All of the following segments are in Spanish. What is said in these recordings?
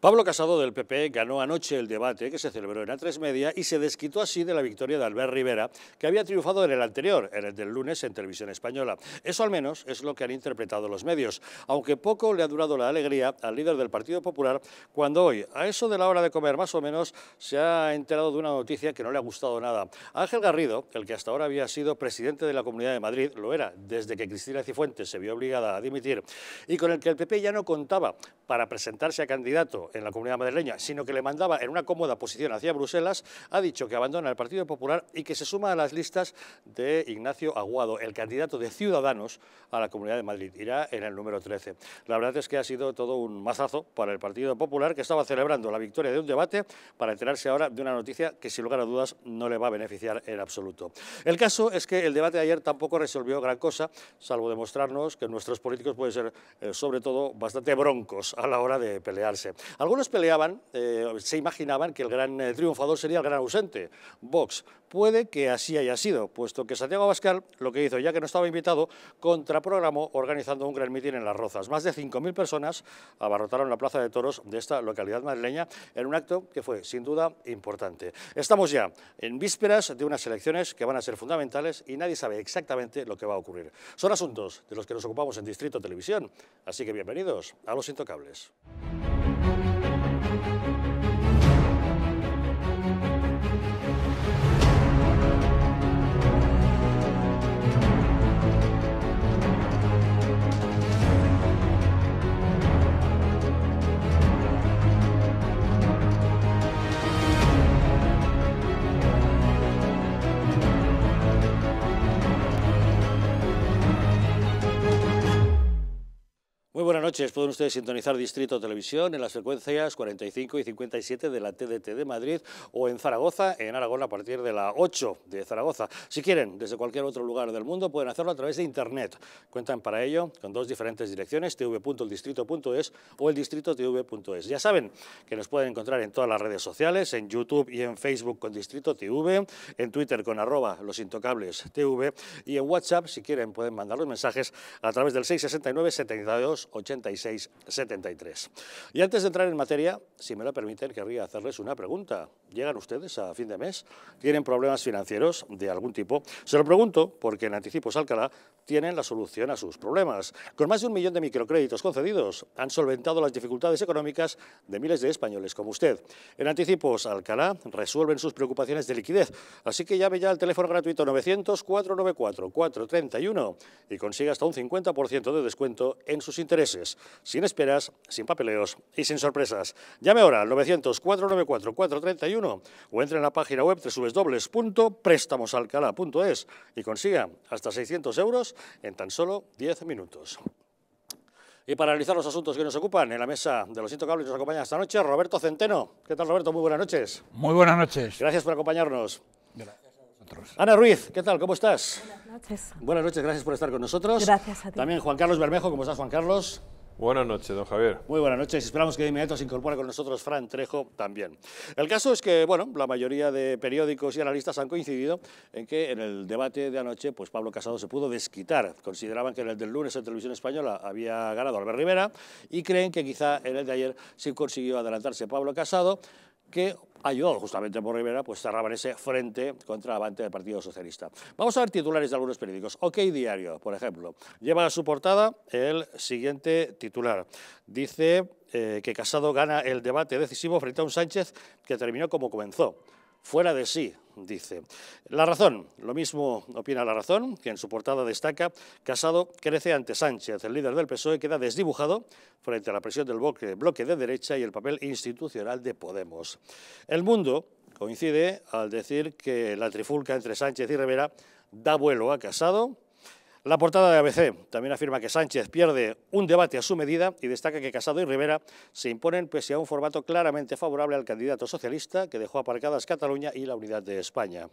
Pablo Casado del PP ganó anoche el debate que se celebró en la 3 Media y se desquitó así de la victoria de Albert Rivera, que había triunfado en el anterior, en el del lunes en Televisión Española. Eso al menos es lo que han interpretado los medios, aunque poco le ha durado la alegría al líder del Partido Popular cuando hoy, a eso de la hora de comer más o menos, se ha enterado de una noticia que no le ha gustado nada. Ángel Garrido, el que hasta ahora había sido presidente de la Comunidad de Madrid, lo era desde que Cristina Cifuentes se vio obligada a dimitir, y con el que el PP ya no contaba para presentarse a candidato en la comunidad madrileña, sino que le mandaba en una cómoda posición hacia Bruselas, ha dicho que abandona el Partido Popular y que se suma a las listas de Ignacio Aguado, el candidato de Ciudadanos a la Comunidad de Madrid. Irá en el número 13. La verdad es que ha sido todo un mazazo para el Partido Popular, que estaba celebrando la victoria de un debate para enterarse ahora de una noticia que, sin lugar a dudas, no le va a beneficiar en absoluto. El caso es que el debate de ayer tampoco resolvió gran cosa, salvo demostrarnos que nuestros políticos pueden ser, eh, sobre todo, bastante broncos a la hora de pelearse. Algunos peleaban, eh, se imaginaban que el gran eh, triunfador sería el gran ausente, Vox. Puede que así haya sido, puesto que Santiago Abascal lo que hizo, ya que no estaba invitado, contraprogramó organizando un gran mitin en Las Rozas. Más de 5.000 personas abarrotaron la plaza de toros de esta localidad madrileña en un acto que fue, sin duda, importante. Estamos ya en vísperas de unas elecciones que van a ser fundamentales y nadie sabe exactamente lo que va a ocurrir. Son asuntos de los que nos ocupamos en Distrito Televisión, así que bienvenidos a Los Intocables. Muy buenas noches. Pueden ustedes sintonizar Distrito Televisión en las frecuencias 45 y 57 de la TDT de Madrid o en Zaragoza, en Aragón, a partir de la 8 de Zaragoza. Si quieren, desde cualquier otro lugar del mundo, pueden hacerlo a través de Internet. Cuentan para ello con dos diferentes direcciones, tv.eldistrito.es o eldistrito.tv.es. Ya saben que nos pueden encontrar en todas las redes sociales, en YouTube y en Facebook con Distrito TV, en Twitter con arroba los TV y en WhatsApp, si quieren, pueden mandar los mensajes a través del 669 72 86 Y antes de entrar en materia, si me lo permiten, querría hacerles una pregunta. ¿Llegan ustedes a fin de mes? ¿Tienen problemas financieros de algún tipo? Se lo pregunto porque en Anticipos Alcalá tienen la solución a sus problemas. Con más de un millón de microcréditos concedidos, han solventado las dificultades económicas de miles de españoles como usted. En Anticipos Alcalá resuelven sus preocupaciones de liquidez, así que llame ya al teléfono gratuito 900-494-431 y consiga hasta un 50% de descuento en sus intereses sin esperas, sin papeleos y sin sorpresas. Llame ahora al 900-494-431 o entre en la página web www.préstamosalcalá.es y consiga hasta 600 euros en tan solo 10 minutos. Y para analizar los asuntos que nos ocupan, en la mesa de los cables nos acompaña esta noche Roberto Centeno. ¿Qué tal, Roberto? Muy buenas noches. Muy buenas noches. Gracias por acompañarnos. Ana Ruiz, ¿qué tal? ¿Cómo estás? Buenas noches. Buenas noches, gracias por estar con nosotros. Gracias a ti. También Juan Carlos Bermejo, ¿cómo estás, Juan Carlos? Buenas noches, don Javier. Muy buenas noches. Esperamos que de inmediato se incorpore con nosotros Fran Trejo también. El caso es que, bueno, la mayoría de periódicos y analistas han coincidido en que en el debate de anoche, pues Pablo Casado se pudo desquitar. Consideraban que en el del lunes en Televisión Española había ganado Albert Rivera y creen que quizá en el de ayer sí consiguió adelantarse Pablo Casado, que ayudó justamente por Rivera, pues cerraban ese frente contra Avante del Partido Socialista. Vamos a ver titulares de algunos periódicos. OK Diario, por ejemplo, lleva a su portada el siguiente titular. Dice eh, que Casado gana el debate decisivo frente a un Sánchez que terminó como comenzó fuera de sí, dice. La razón, lo mismo opina La razón, que en su portada destaca, Casado crece ante Sánchez, el líder del PSOE queda desdibujado frente a la presión del bloque, bloque de derecha y el papel institucional de Podemos. El mundo coincide al decir que la trifulca entre Sánchez y Rivera da vuelo a Casado, la portada de ABC también afirma que Sánchez pierde un debate a su medida y destaca que Casado y Rivera se imponen pese a un formato claramente favorable al candidato socialista que dejó aparcadas Cataluña y la unidad de España.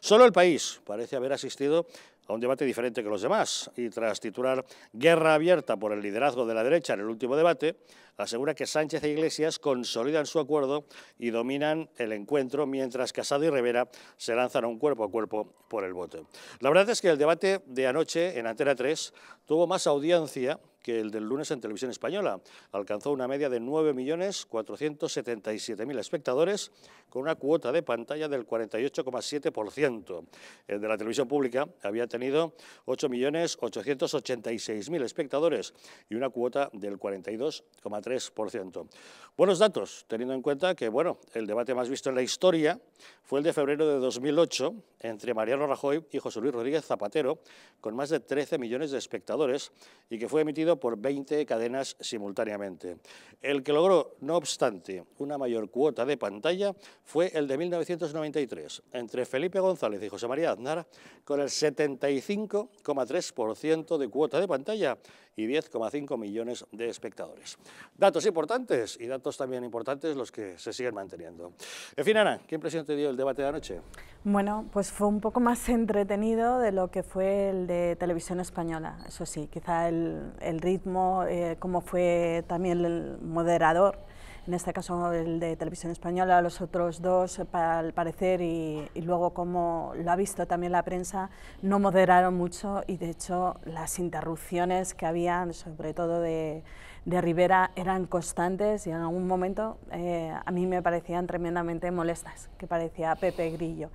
Solo el país parece haber asistido un debate diferente que los demás y tras titular Guerra abierta por el liderazgo de la derecha en el último debate, asegura que Sánchez e Iglesias consolidan su acuerdo y dominan el encuentro mientras Casado y Rivera se lanzan a un cuerpo a cuerpo por el voto. La verdad es que el debate de anoche en Antena 3 tuvo más audiencia que el del lunes en televisión española. Alcanzó una media de 9.477.000 espectadores con una cuota de pantalla del 48,7%. El de la televisión pública había tenido 8.886.000 espectadores y una cuota del 42,3%. Buenos datos, teniendo en cuenta que bueno, el debate más visto en la historia fue el de febrero de 2008 entre Mariano Rajoy y José Luis Rodríguez Zapatero, con más de 13 millones de espectadores y que fue emitido por 20 cadenas simultáneamente. El que logró, no obstante, una mayor cuota de pantalla fue el de 1993, entre Felipe González y José María Aznar, con el 75,3% de cuota de pantalla y 10,5 millones de espectadores. Datos importantes y datos también importantes los que se siguen manteniendo. En fin, Ana, ¿qué impresión te dio el debate de anoche? Bueno, pues fue un poco más entretenido de lo que fue el de televisión española, eso sí, quizá el, ritmo, eh, como fue también el moderador, en este caso el de Televisión Española, los otros dos, eh, al parecer, y, luego como lo ha visto también la prensa, no moderaron mucho y de hecho las interrupciones que habían, sobre todo de, Rivera, eran constantes y en algún momento eh, a mí me parecían tremendamente molestas, que parecía Pepe Grillo.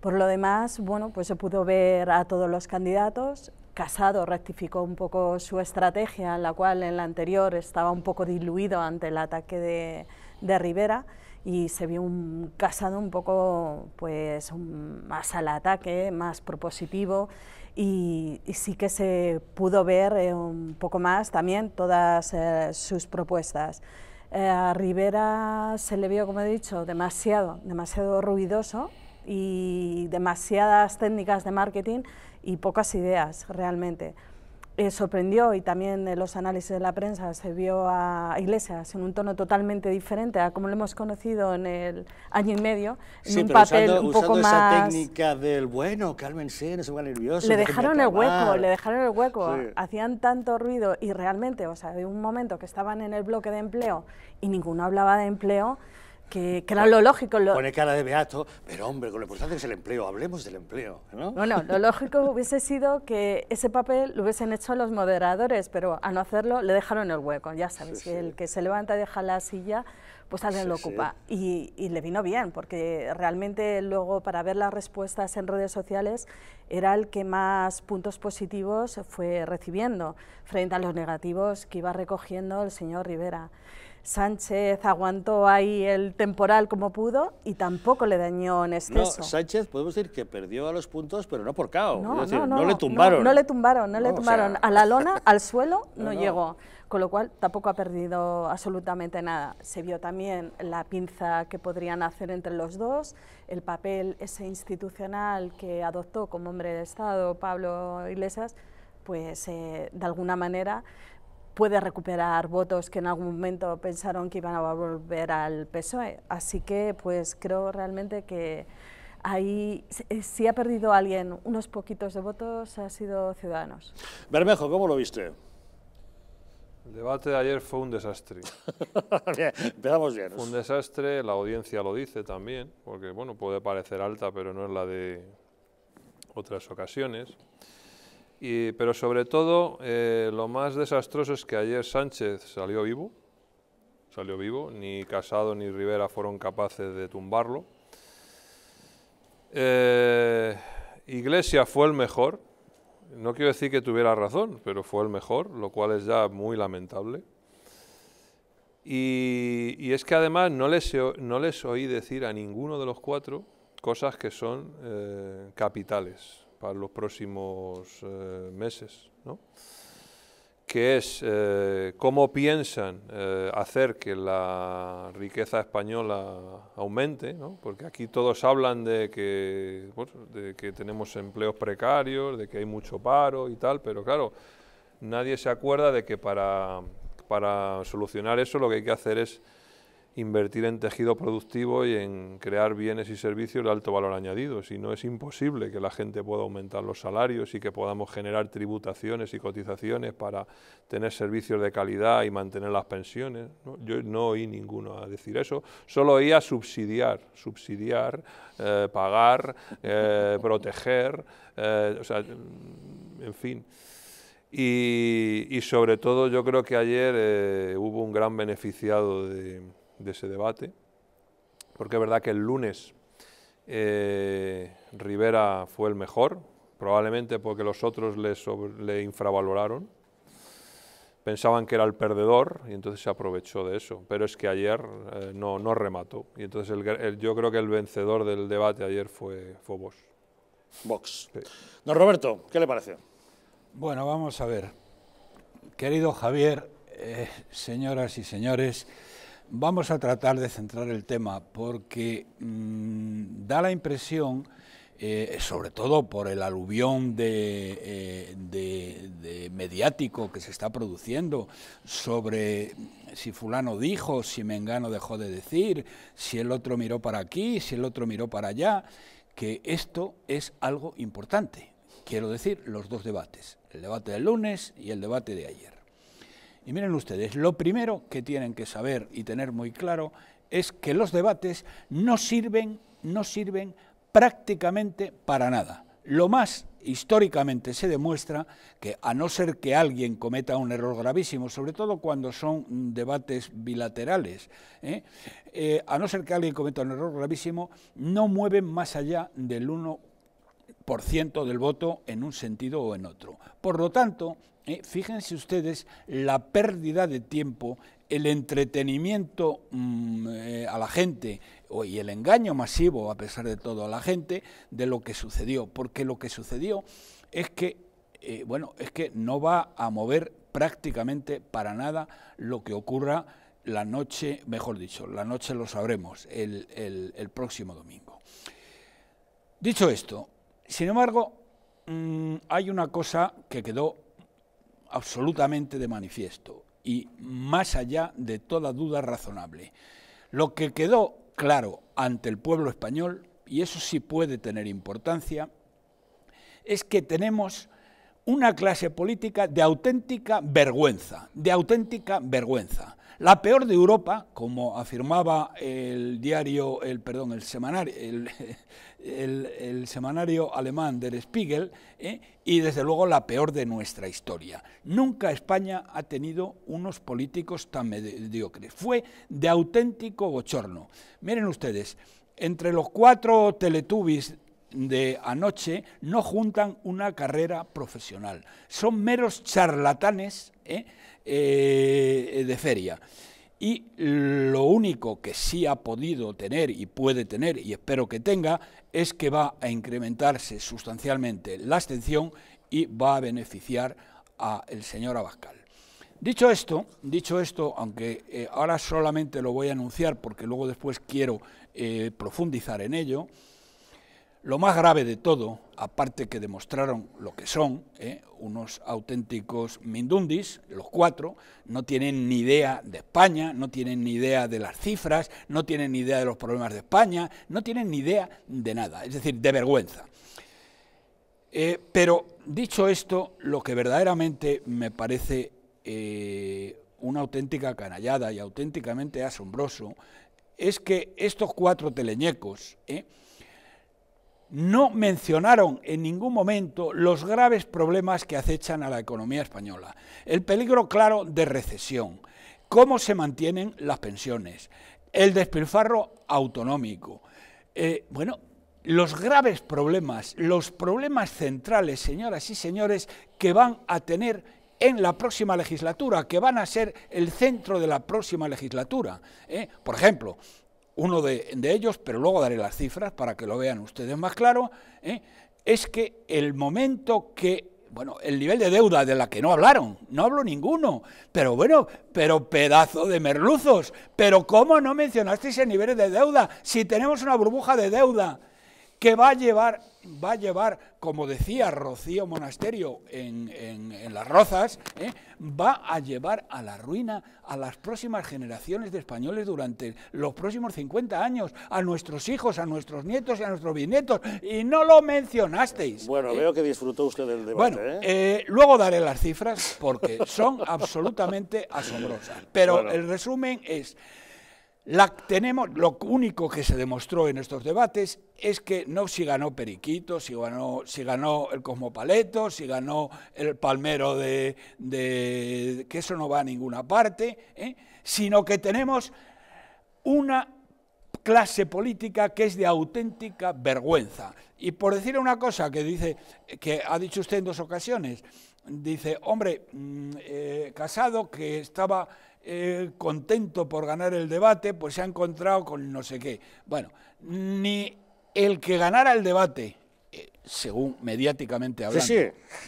Por lo demás, bueno, pues se pudo ver a todos los candidatos Casado rectificó un poco su estrategia, la cual en la anterior estaba un poco diluido ante el ataque de, Rivera y se vio un Casado un poco pues, más al ataque, más propositivo y, sí que se pudo ver eh, un poco más también todas eh, sus propuestas. Eh, a Rivera se le vio, como he dicho, demasiado, demasiado ruidoso y demasiadas técnicas de marketing y pocas ideas realmente. Eh, sorprendió y también en los análisis de la prensa se vio a Iglesias en un tono totalmente diferente a como lo hemos conocido en el año y medio, en un papel un poco usando más... esa técnica del, bueno, cálmense, no se van nerviosos. Le dejaron el hueco, le dejaron el hueco. Hacían tanto ruido y realmente, o sea, había un momento que estaban en el bloque de empleo y ninguno hablaba de empleo que, era lo lógico. Pone cara de beato, pero hombre, con lo importante que es el empleo, hablemos del empleo. ¿no? Bueno, lo lógico hubiese sido que ese papel lo hubiesen hecho los moderadores, pero a no hacerlo le dejaron el hueco, ya sabes, el que se levanta y deja la silla, pues alguien lo ocupa. Y, y, le vino bien, porque realmente luego para ver las respuestas en redes sociales era el que más puntos positivos fue recibiendo frente a los negativos que iba recogiendo el señor Rivera. Sánchez aguantó ahí el temporal como pudo y tampoco le dañó en exceso. No, Sánchez podemos decir que perdió a los puntos, pero no por caos, No, le tumbaron. No, le tumbaron, no, le tumbaron. A la lona, al suelo, no, llegó. Con lo cual tampoco ha perdido absolutamente nada. Se vio también la pinza que podrían hacer entre los dos, el papel ese institucional que adoptó como hombre de Estado Pablo Iglesias, pues eh, de alguna manera puede recuperar votos que en algún momento pensaron que iban a volver al PSOE. Así que pues creo realmente que ahí eh, si ha perdido alguien unos poquitos de votos ha sido Ciudadanos. Bermejo, ¿cómo lo viste? El debate de ayer fue un desastre. bien, bien. un desastre, la audiencia lo dice también, porque bueno, puede parecer alta, pero no es la de otras ocasiones pero sobre todo, eh, lo más desastroso es que ayer Sánchez salió vivo, salió vivo, ni Casado ni Rivera fueron capaces de tumbarlo. Eh, Iglesia fue el mejor, no quiero decir que tuviera razón, pero fue el mejor, lo cual es ya muy lamentable. Y, es que además no les, oí decir a ninguno de los cuatro cosas que son eh, capitales para los próximos eh, meses, que es eh, cómo piensan eh, hacer que la riqueza española aumente, ¿no? porque aquí todos hablan de que, que tenemos empleos precarios, de que hay mucho paro y tal, pero claro, nadie se acuerda de que para, para solucionar eso lo que hay que hacer es invertir en tejido productivo y en crear bienes y servicios de alto valor añadido. Si no es imposible que la gente pueda aumentar los salarios y que podamos generar tributaciones y cotizaciones para tener servicios de calidad y mantener las pensiones. Yo no oí ninguno a decir eso, solo oía subsidiar, subsidiar, eh, pagar, eh, proteger, eh, o sea, en fin. y, sobre todo yo creo que ayer hubo un gran beneficiado de de ese debate, porque es verdad que el lunes eh, Rivera fue el mejor, probablemente porque los otros le, infravaloraron, pensaban que era el perdedor y entonces se aprovechó de eso, pero es que ayer eh, no, no, remató y entonces yo creo que el vencedor del debate ayer fue, Vox. Vox. Don Roberto, ¿qué le parece? Bueno, vamos a ver. Querido Javier, eh, señoras y señores, Vamos a tratar de centrar el tema porque mm, da la impresión, eh, sobre todo por el aluvión eh, de, de, mediático que se está produciendo sobre si fulano dijo, si Mengano dejó de decir, si el otro miró para aquí, si el otro miró para allá, que esto es algo importante. Quiero decir, los dos debates, el debate del lunes y el debate de ayer. Y miren ustedes, lo primero que tienen que saber y tener muy claro es que los debates no sirven, no sirven prácticamente para nada. Lo más históricamente se demuestra que a no ser que alguien cometa un error gravísimo, sobre todo cuando son debates bilaterales, ¿eh? Eh, a no ser que alguien cometa un error gravísimo, no mueven más allá del 1 ...por ciento del voto en un sentido o en otro. Por lo tanto, eh, fíjense ustedes la pérdida de tiempo, el entretenimiento mm, eh, a la gente y el engaño masivo, a pesar de todo, a la gente de lo que sucedió. Porque lo que sucedió es que, eh, bueno, es que no va a mover prácticamente para nada lo que ocurra la noche, mejor dicho, la noche lo sabremos, el próximo domingo. Dicho esto, sin embargo, mm, hay una cosa que quedó absolutamente de manifiesto y más allá de toda duda razonable. Lo que quedó claro ante el pueblo español, y eso sí puede tener importancia, es que tenemos una clase política de auténtica vergüenza, de auténtica vergüenza. La peor de Europa, como afirmaba el diario, el perdón, el semanario, el, el, semanario alemán Der Spiegel, ¿eh? y desde luego la peor de nuestra historia. Nunca España ha tenido unos políticos tan mediocres. Fue de auténtico bochorno. Miren ustedes, entre los cuatro teletubbies de anoche no juntan una carrera profesional. Son meros charlatanes ¿eh? Eh, de feria. Y lo único que sí ha podido tener y puede tener, y espero que tenga, es que va a incrementarse sustancialmente la abstención y va a beneficiar al señor Abascal. Dicho esto, dicho esto aunque eh, ahora solamente lo voy a anunciar porque luego después quiero eh, profundizar en ello, lo más grave de todo, aparte que demostraron lo que son, ¿eh? unos auténticos mindundis, los cuatro, no tienen ni idea de España, no tienen ni idea de las cifras, no tienen ni idea de los problemas de España, no tienen ni idea de nada, es decir, de vergüenza. Eh, pero dicho esto, lo que verdaderamente me parece eh, una auténtica canallada y auténticamente asombroso es que estos cuatro teleñecos, no mencionaron en ningún momento los graves problemas que acechan a la economía española, el peligro claro de recesión, cómo se mantienen las pensiones, el despilfarro autonómico. Eh, bueno, los graves problemas, los problemas centrales, señoras y señores, que van a tener en la próxima legislatura, que van a ser el centro de la próxima legislatura. ¿eh? Por ejemplo, uno de, ellos, pero luego daré las cifras para que lo vean ustedes más claro, ¿eh? es que el momento que, bueno, el nivel de deuda de la que no hablaron, no hablo ninguno, pero bueno, pero pedazo de merluzos, pero ¿cómo no mencionasteis el nivel de deuda si tenemos una burbuja de deuda que va a llevar va a llevar, como decía Rocío Monasterio en, Las Rozas, ¿eh? va a llevar a la ruina a las próximas generaciones de españoles durante los próximos 50 años, a nuestros hijos, a nuestros nietos y a nuestros bisnietos, y no lo mencionasteis. Bueno, ¿eh? veo que disfrutó usted del debate. Bueno, ¿eh? luego daré las cifras porque son absolutamente asombrosas, pero el resumen es tenemos, lo único que se demostró en estos debates es que no si ganó Periquito, si ganó, si ganó el Cosmopaleto, si ganó el Palmero de, que eso no va a ninguna parte, ¿eh? sino que tenemos una clase política que es de auténtica vergüenza. Y por decir una cosa que dice, que ha dicho usted en dos ocasiones, dice, hombre, mm, eh, Casado que estaba eh, contento por ganar el debate, pues se ha encontrado con no sé qué. Bueno, ni el que ganara el debate, eh, según mediáticamente hablando, sí,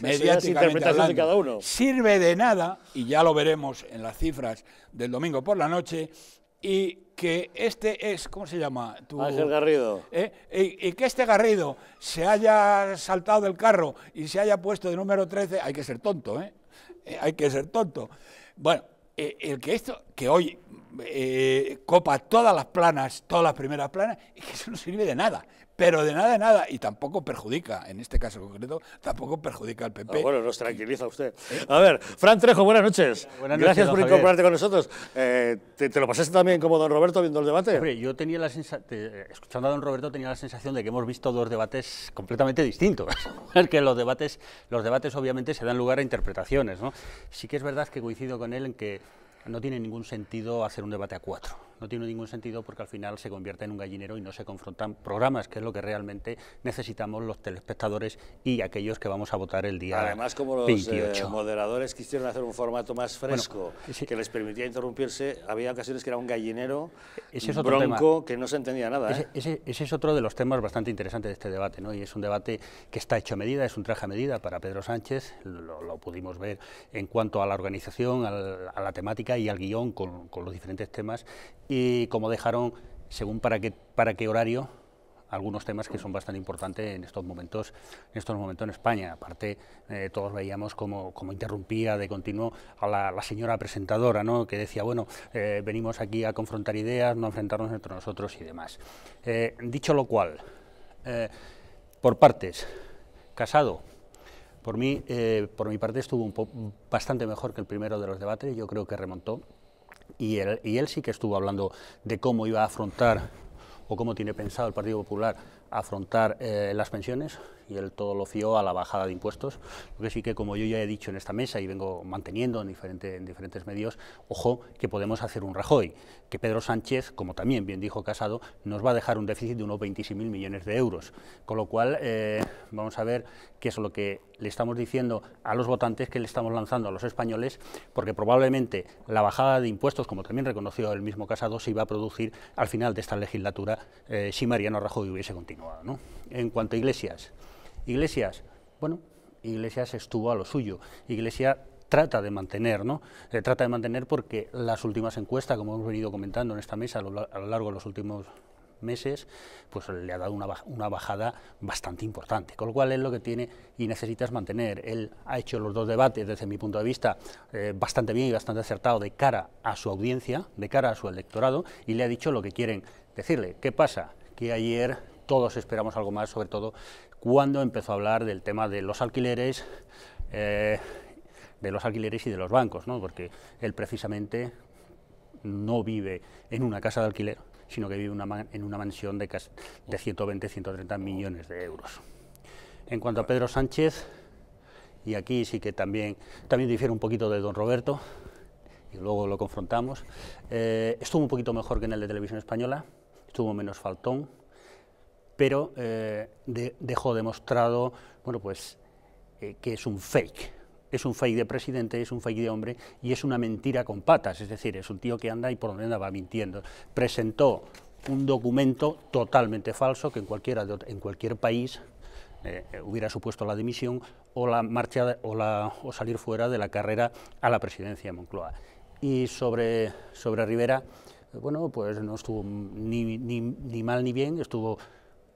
mediáticamente sirve de nada, y ya lo veremos en las cifras del domingo por la noche, y que este es, ¿cómo se llama? Es el Garrido. ¿Eh? y, que este Garrido se haya saltado del carro y se haya puesto de número 13, hay que ser tonto, Hay que ser tonto. Bueno, eh, el que esto, que hoy eh, copa todas las planas, todas las primeras planas, es que eso no sirve de nada pero de nada, de nada, y tampoco perjudica, en este caso concreto, tampoco perjudica al PP. Ah, bueno, nos tranquiliza usted. ¿Eh? A ver, Fran Trejo, buenas noches. Buenas noches Gracias por incorporarte con nosotros. Eh, ¿te, lo pasaste también como don Roberto viendo el debate? Hombre, yo tenía la sensación, eh, escuchando a don Roberto, tenía la sensación de que hemos visto dos debates completamente distintos. es que los debates, los debates obviamente se dan lugar a interpretaciones, ¿no? Sí que es verdad que coincido con él en que no tiene ningún sentido hacer un debate a cuatro. No tiene ningún sentido porque al final se convierte en un gallinero y no se confrontan programas, que es lo que realmente necesitamos los telespectadores y aquellos que vamos a votar el día Además, como los eh, moderadores quisieron hacer un formato más fresco, que les permitía interrumpirse, había ocasiones que era un gallinero ese es otro bronco que no se entendía nada. ¿eh? Ese, es otro de los temas bastante interesantes de este debate, ¿no? y es un debate que está hecho a medida, es un traje a medida para Pedro Sánchez, lo, pudimos ver en cuanto a la organización, a la temática y al guión con, los diferentes temas y como dejaron, según para qué, para qué horario, algunos temas que son bastante importantes en estos momentos en estos momentos en España. Aparte, eh, todos veíamos cómo, interrumpía de continuo a la, señora presentadora, ¿no? que decía, bueno, eh, venimos aquí a confrontar ideas, no enfrentarnos entre nosotros y demás. Eh, dicho lo cual, por partes, Casado por, mí, eh, por mi parte estuvo un bastante mejor que el primero de los debates, yo creo que remontó. Y él, y él sí que estuvo hablando de cómo iba a afrontar o cómo tiene pensado el Partido Popular afrontar eh, las pensiones y él todo lo fió a la bajada de impuestos. Lo que sí que, como yo ya he dicho en esta mesa y vengo manteniendo en, diferentes medios, ojo que podemos hacer un Rajoy, que Pedro Sánchez, como también bien dijo Casado, nos va a dejar un déficit de unos 26.000 millones de euros. Con lo cual, eh, vamos a ver qué es lo que le estamos diciendo a los votantes, que le estamos lanzando a los españoles, porque probablemente la bajada de impuestos, como también reconoció el mismo Casado, se iba a producir al final de esta legislatura eh, si Mariano Rajoy hubiese continuado. En cuanto a Iglesias, Iglesias, bueno, Iglesias estuvo a lo suyo. Iglesias trata de mantener, ¿no? Eh, trata de mantener porque las últimas encuestas, como hemos venido comentando en esta mesa a lo, largo de los últimos meses, pues le ha dado una, bajada bastante importante, con lo cual es lo que tiene y necesitas mantener. Él ha hecho los dos debates, desde mi punto de vista, eh, bastante bien y bastante acertado de cara a su audiencia, de cara a su electorado, y le ha dicho lo que quieren decirle. ¿Qué pasa? Que ayer todos esperamos algo más, sobre todo cuando empezó a hablar del tema de los alquileres, eh, de los alquileres y de los bancos, ¿no? porque él precisamente no vive en una casa de alquiler, sino que vive en una mansión de, de 120-130 millones de euros. En cuanto a Pedro Sánchez, y aquí sí que también, también difiere un poquito de don Roberto, y luego lo confrontamos, eh, estuvo un poquito mejor que en el de Televisión Española, estuvo menos faltón, pero eh, dejó demostrado bueno, pues, eh, que es un fake. Es un fake de presidente, es un fake de hombre y es una mentira con patas, es decir, es un tío que anda y por donde anda va mintiendo. Presentó un documento totalmente falso que en, cualquiera en cualquier país eh, hubiera supuesto la dimisión o la marcha o, salir fuera de la carrera a la presidencia de Moncloa. Y sobre, sobre Rivera, bueno, pues no estuvo ni, ni mal ni bien, estuvo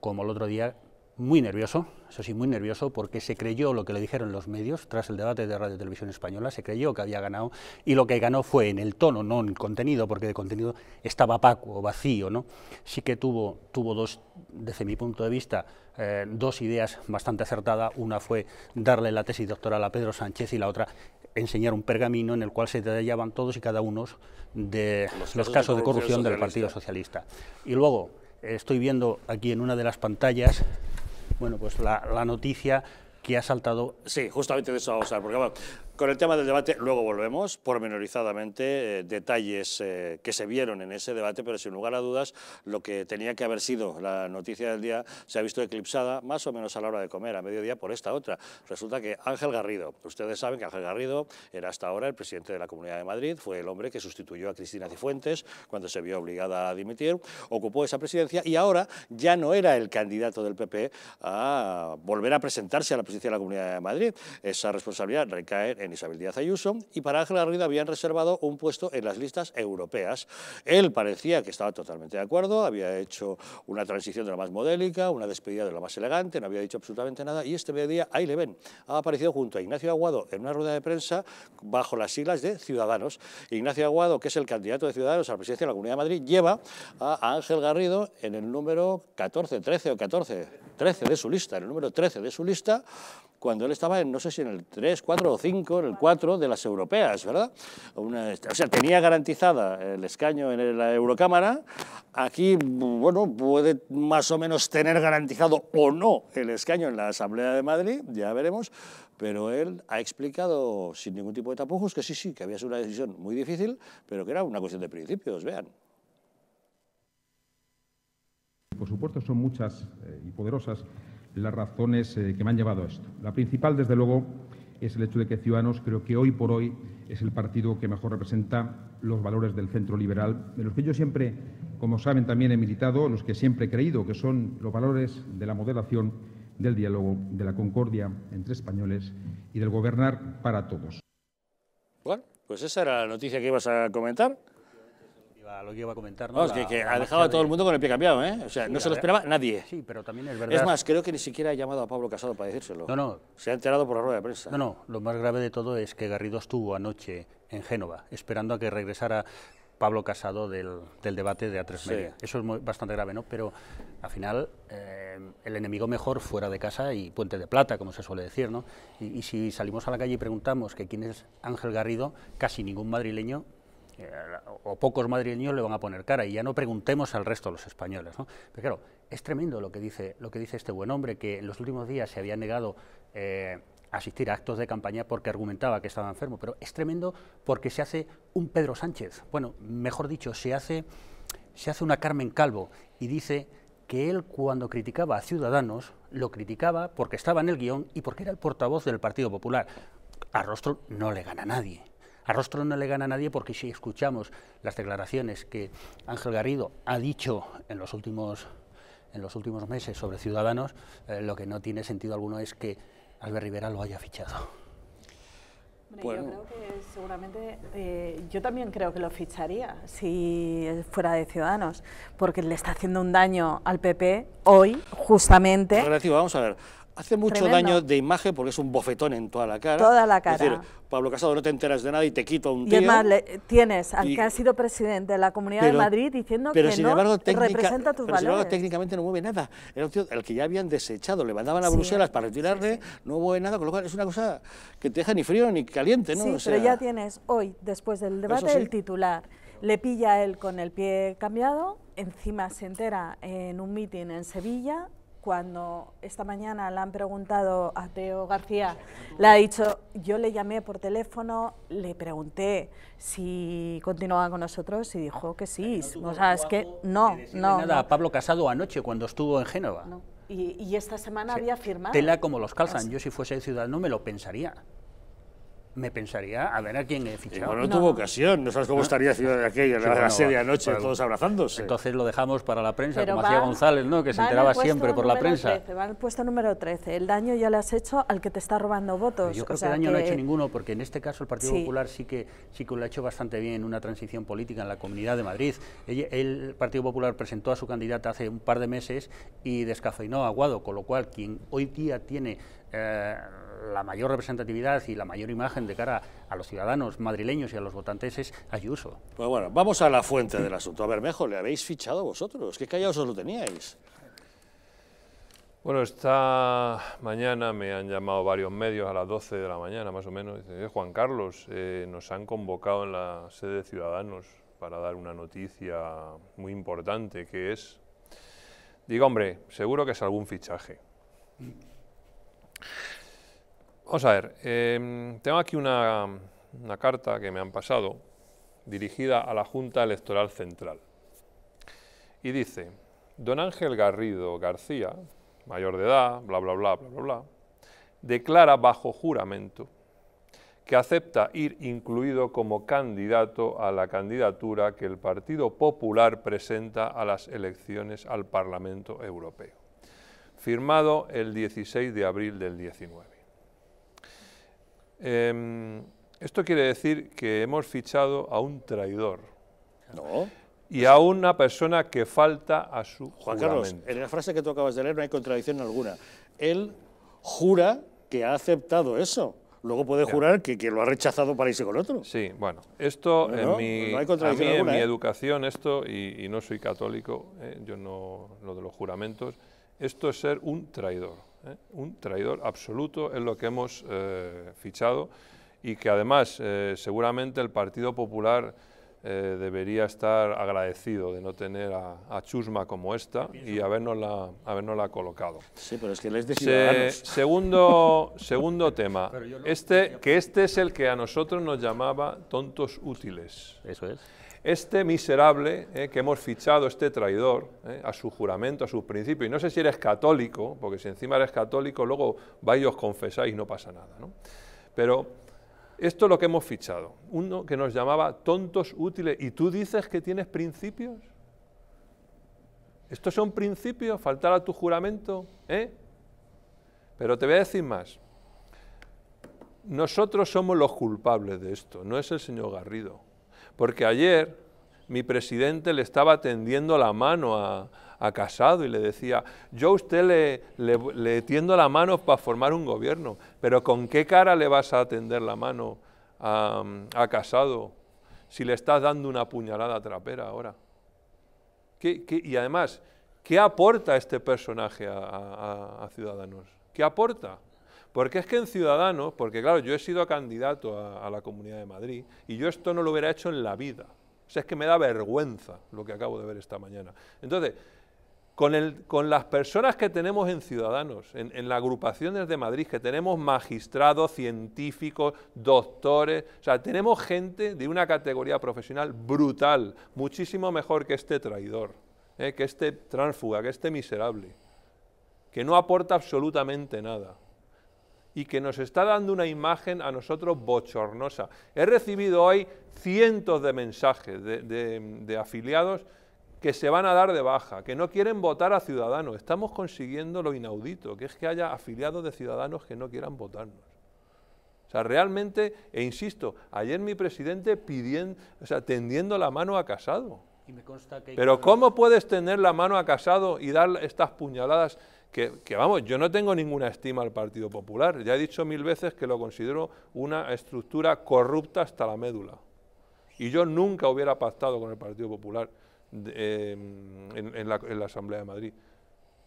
como el otro día, muy nervioso, eso sí, muy nervioso, porque se creyó lo que le dijeron los medios tras el debate de Radio Televisión Española, se creyó que había ganado y lo que ganó fue en el tono, no en contenido, porque de contenido estaba opaco, vacío, ¿no? Sí que tuvo, tuvo dos, desde mi punto de vista, eh, dos ideas bastante acertadas. Una fue darle la tesis doctoral a Pedro Sánchez y la otra enseñar un pergamino en el cual se detallaban todos y cada uno de los, casos de corrupción del Partido Socialista. Y luego, estoy viendo aquí en una de las pantallas, bueno, pues la, noticia que ha saltado. Sí, justamente de eso vamos a hablar, con el tema del debate luego volvemos, pormenorizadamente, eh, detalles eh, que se vieron en ese debate, pero sin lugar a dudas, lo que tenía que haber sido la noticia del día se ha visto eclipsada más o menos a la hora de comer, a mediodía, por esta otra. Resulta que Ángel Garrido, ustedes saben que Ángel Garrido era hasta ahora el presidente de la Comunidad de Madrid, fue el hombre que sustituyó a Cristina Cifuentes cuando se vio obligada a dimitir, ocupó esa presidencia y ahora ya no era el candidato del PP a volver a presentarse a la presidencia de la Comunidad de Madrid. Esa responsabilidad recae en Isabel Díaz Ayuso y para Ángel Garrido habían reservado un puesto en las listas europeas. Él parecía que estaba totalmente de acuerdo, había hecho una transición de la más modélica, una despedida de lo más elegante, no había dicho absolutamente nada y este mediodía, ahí le ven, ha aparecido junto a Ignacio Aguado en una rueda de prensa bajo las siglas de Ciudadanos. Ignacio Aguado, que es el candidato de Ciudadanos a la presidencia de la Comunidad de Madrid, lleva a Ángel Garrido en el número 14, 13 o 14, 13 de su lista, en el número 13 de su lista, cuando él estaba, en, no sé si en el 3, 4 o 5, en el 4 de las europeas, ¿verdad? Este, o sea, tenía garantizada el escaño en la Eurocámara. Aquí, bueno, puede más o menos tener garantizado o no el escaño en la Asamblea de Madrid, ya veremos, pero él ha explicado sin ningún tipo de tapujos que sí, sí, que había sido una decisión muy difícil, pero que era una cuestión de principios, vean. Por supuesto, son muchas eh, y poderosas las razones eh, que me han llevado a esto. La principal, desde luego, es el hecho de que Ciudadanos creo que hoy por hoy es el partido que mejor representa los valores del centro liberal, de los que yo siempre, como saben, también he militado, los que siempre he creído que son los valores de la moderación, del diálogo, de la concordia entre españoles y del gobernar para todos. Bueno, pues esa era la noticia que ibas a comentar lo que iba a comentar. ¿no? que, ha dejado a todo el mundo con el pie cambiado, ¿eh? O sea, no se lo esperaba nadie. Sí, pero también es verdad. Es más, creo que ni siquiera ha llamado a Pablo Casado para decírselo. No, no. Se ha enterado por la rueda de prensa. No, no. Lo más grave de todo es que Garrido estuvo anoche en Génova, esperando a que regresara Pablo Casado del, debate de A3 Media. Eso es bastante grave, ¿no? Pero al final, eh, el enemigo mejor fuera de casa y puente de plata, como se suele decir, ¿no? Y, y si salimos a la calle y preguntamos que quién es Ángel Garrido, casi ningún madrileño o pocos madrileños le van a poner cara y ya no preguntemos al resto de los españoles. ¿no? Pero claro, es tremendo lo que, dice, lo que dice este buen hombre que en los últimos días se había negado eh, a asistir a actos de campaña porque argumentaba que estaba enfermo, pero es tremendo porque se hace un Pedro Sánchez, bueno, mejor dicho, se hace, se hace una Carmen Calvo y dice que él cuando criticaba a Ciudadanos lo criticaba porque estaba en el guión y porque era el portavoz del Partido Popular. A rostro no le gana nadie. A Rostro no le gana a nadie porque si escuchamos las declaraciones que Ángel Garrido ha dicho en los últimos, en los últimos meses sobre Ciudadanos, eh, lo que no tiene sentido alguno es que Albert Rivera lo haya fichado. Yo eh, yo también creo que lo ficharía si fuera de Ciudadanos, porque le está haciendo un daño al PP hoy, justamente. Relativo, vamos a ver. Hace mucho daño de imagen porque es un bofetón en toda la cara. Toda la cara. Es decir, Pablo Casado, no te enteras de nada y te quita un tío. Y además tienes al que ha sido presidente de la Comunidad de Madrid diciendo que no representa tus pero Sin embargo, técnicamente no mueve nada. ...el que ya habían desechado, le mandaban a Bruselas para retirarle, no mueve nada, con lo cual es una cosa que te deja ni frío ni caliente. ¿no? Sí, pero ya tienes hoy, después del debate, el titular. Le pilla a él con el pie cambiado, encima se entera en un mitin en Sevilla cuando esta mañana le han preguntado a Teo García, le ha dicho, yo le llamé por teléfono, le pregunté si continuaba con nosotros y dijo que sí. o sea, es que no, no. Nada a Pablo Casado anoche cuando estuvo en Génova. Y, esta semana había firmado. Tela como los calzan, yo si fuese ciudadano me lo pensaría me pensaría a ver a quién he fichado. no, tuvo ocasión, no sabes cómo ah. estaría Ciudad de aquella, la, bueno, serie anoche, todos abrazándose. Entonces lo dejamos para la prensa, como hacía González, ¿no? que se enteraba siempre por la prensa. 13, va al puesto número 13, el daño ya le has hecho al que te está robando votos. yo creo que daño no ha hecho ninguno, porque en este caso el Partido Popular sí que, sí que lo ha hecho bastante bien en una transición política en la Comunidad de Madrid. El, Partido Popular presentó a su candidata hace un par de meses y descafeinó a Aguado, con lo cual quien hoy día tiene... Eh, la mayor representatividad y la mayor imagen de cara a los ciudadanos madrileños y a los votantes es Ayuso. Pues bueno, vamos a la fuente del asunto. A Bermejo, ¿le habéis fichado vosotros? ¿Qué callados os lo teníais? Bueno, esta mañana me han llamado varios medios a las 12 de la mañana, más o menos. Dice, eh, Juan Carlos, eh, nos han convocado en la sede de Ciudadanos para dar una noticia muy importante, que es... Digo, hombre, seguro que es algún fichaje. Vamos a ver, em, tengo aquí una, una carta que me han pasado dirigida a la Junta Electoral Central. Y dice, don Ángel Garrido García, mayor de edad, bla, bla, bla, bla, bla, bla, declara bajo juramento que acepta ir incluido como candidato a la candidatura que el Partido Popular presenta a las elecciones al Parlamento Europeo. Firmado el 16 de abril del 19. Em, esto quiere decir que hemos fichado a un traidor. No. Y a una persona que falta a su Juan Carlos, en la frase que tú acabas de leer no hay contradicción alguna. Él jura que ha aceptado eso. Luego puede jurar que, que, lo ha rechazado para irse con otro. Sí, bueno, esto en, mi, educación, esto, y, no soy católico, eh, yo no, lo de los juramentos, esto es ser un traidor. ¿eh? un traidor absoluto es lo que hemos eh, fichado y que además eh, seguramente el Partido Popular debería estar agradecido de no tener a, Chusma como esta y habernosla, la colocado. Sí, pero es que les segundo, segundo tema, este, que este es el que a nosotros nos llamaba tontos útiles. Eso es este miserable eh, que hemos fichado, este traidor, eh, a su juramento, a sus principios, y no sé si eres católico, porque si encima eres católico, luego vais y os confesáis y no pasa nada. ¿no? Pero esto es lo que hemos fichado, uno que nos llamaba tontos útiles, y tú dices que tienes principios. Estos son principios, faltar a tu juramento, ¿eh? Pero te voy a decir más. Nosotros somos los culpables de esto, no es el señor Garrido porque ayer mi presidente le estaba tendiendo la mano a, Casado y le decía, yo a usted le, le, tiendo la mano para formar un gobierno, pero ¿con qué cara le vas a tender la mano a, Casado si le estás dando una puñalada trapera ahora? y además, ¿qué aporta este personaje a, a Ciudadanos? ¿Qué aporta? Porque es que en Ciudadanos, porque claro, yo he sido candidato a, la Comunidad de Madrid y yo esto no lo hubiera hecho en la vida. O sea, es que me da vergüenza lo que acabo de ver esta mañana. Entonces, con, las personas que tenemos en Ciudadanos, en, las agrupaciones de Madrid, que tenemos magistrados, científicos, doctores, o sea, tenemos gente de una categoría profesional brutal, muchísimo mejor que este traidor, ¿eh? que este tránsfuga, que este miserable, que no aporta absolutamente nada y que nos está dando una imagen a nosotros bochornosa. He recibido hoy cientos de mensajes de, afiliados que se van a dar de baja, que no quieren votar a Ciudadanos. Estamos consiguiendo lo inaudito, que es que haya afiliados de Ciudadanos que no quieran votarnos. O sea, realmente, e insisto, ayer mi presidente pidiendo, o sea, tendiendo la mano a Casado. Pero ¿cómo puedes tener la mano a Casado y dar estas puñaladas que, vamos, yo no tengo ninguna estima al Partido Popular. Ya he dicho mil veces que lo considero una estructura corrupta hasta la médula. Y yo nunca hubiera pactado con el Partido Popular em, en, la, Asamblea de Madrid.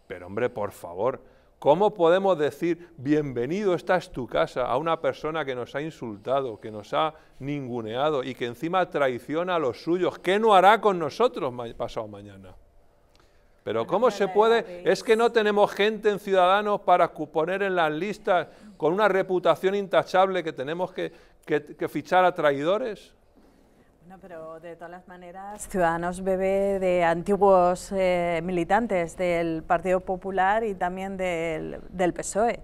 Pero hombre, por favor, ¿Cómo podemos decir, bienvenido, esta es tu casa, a una persona que nos ha insultado, que nos ha ninguneado y que encima traiciona a los suyos? ¿Qué no hará con nosotros pasado mañana? Pero ¿cómo se puede? Es que no tenemos gente en Ciudadanos para poner en las listas con una reputación intachable que tenemos que, fichar a traidores. Bueno, pero de todas maneras, Ciudadanos bebe de antiguos eh, militantes del Partido Popular y también del PSOE.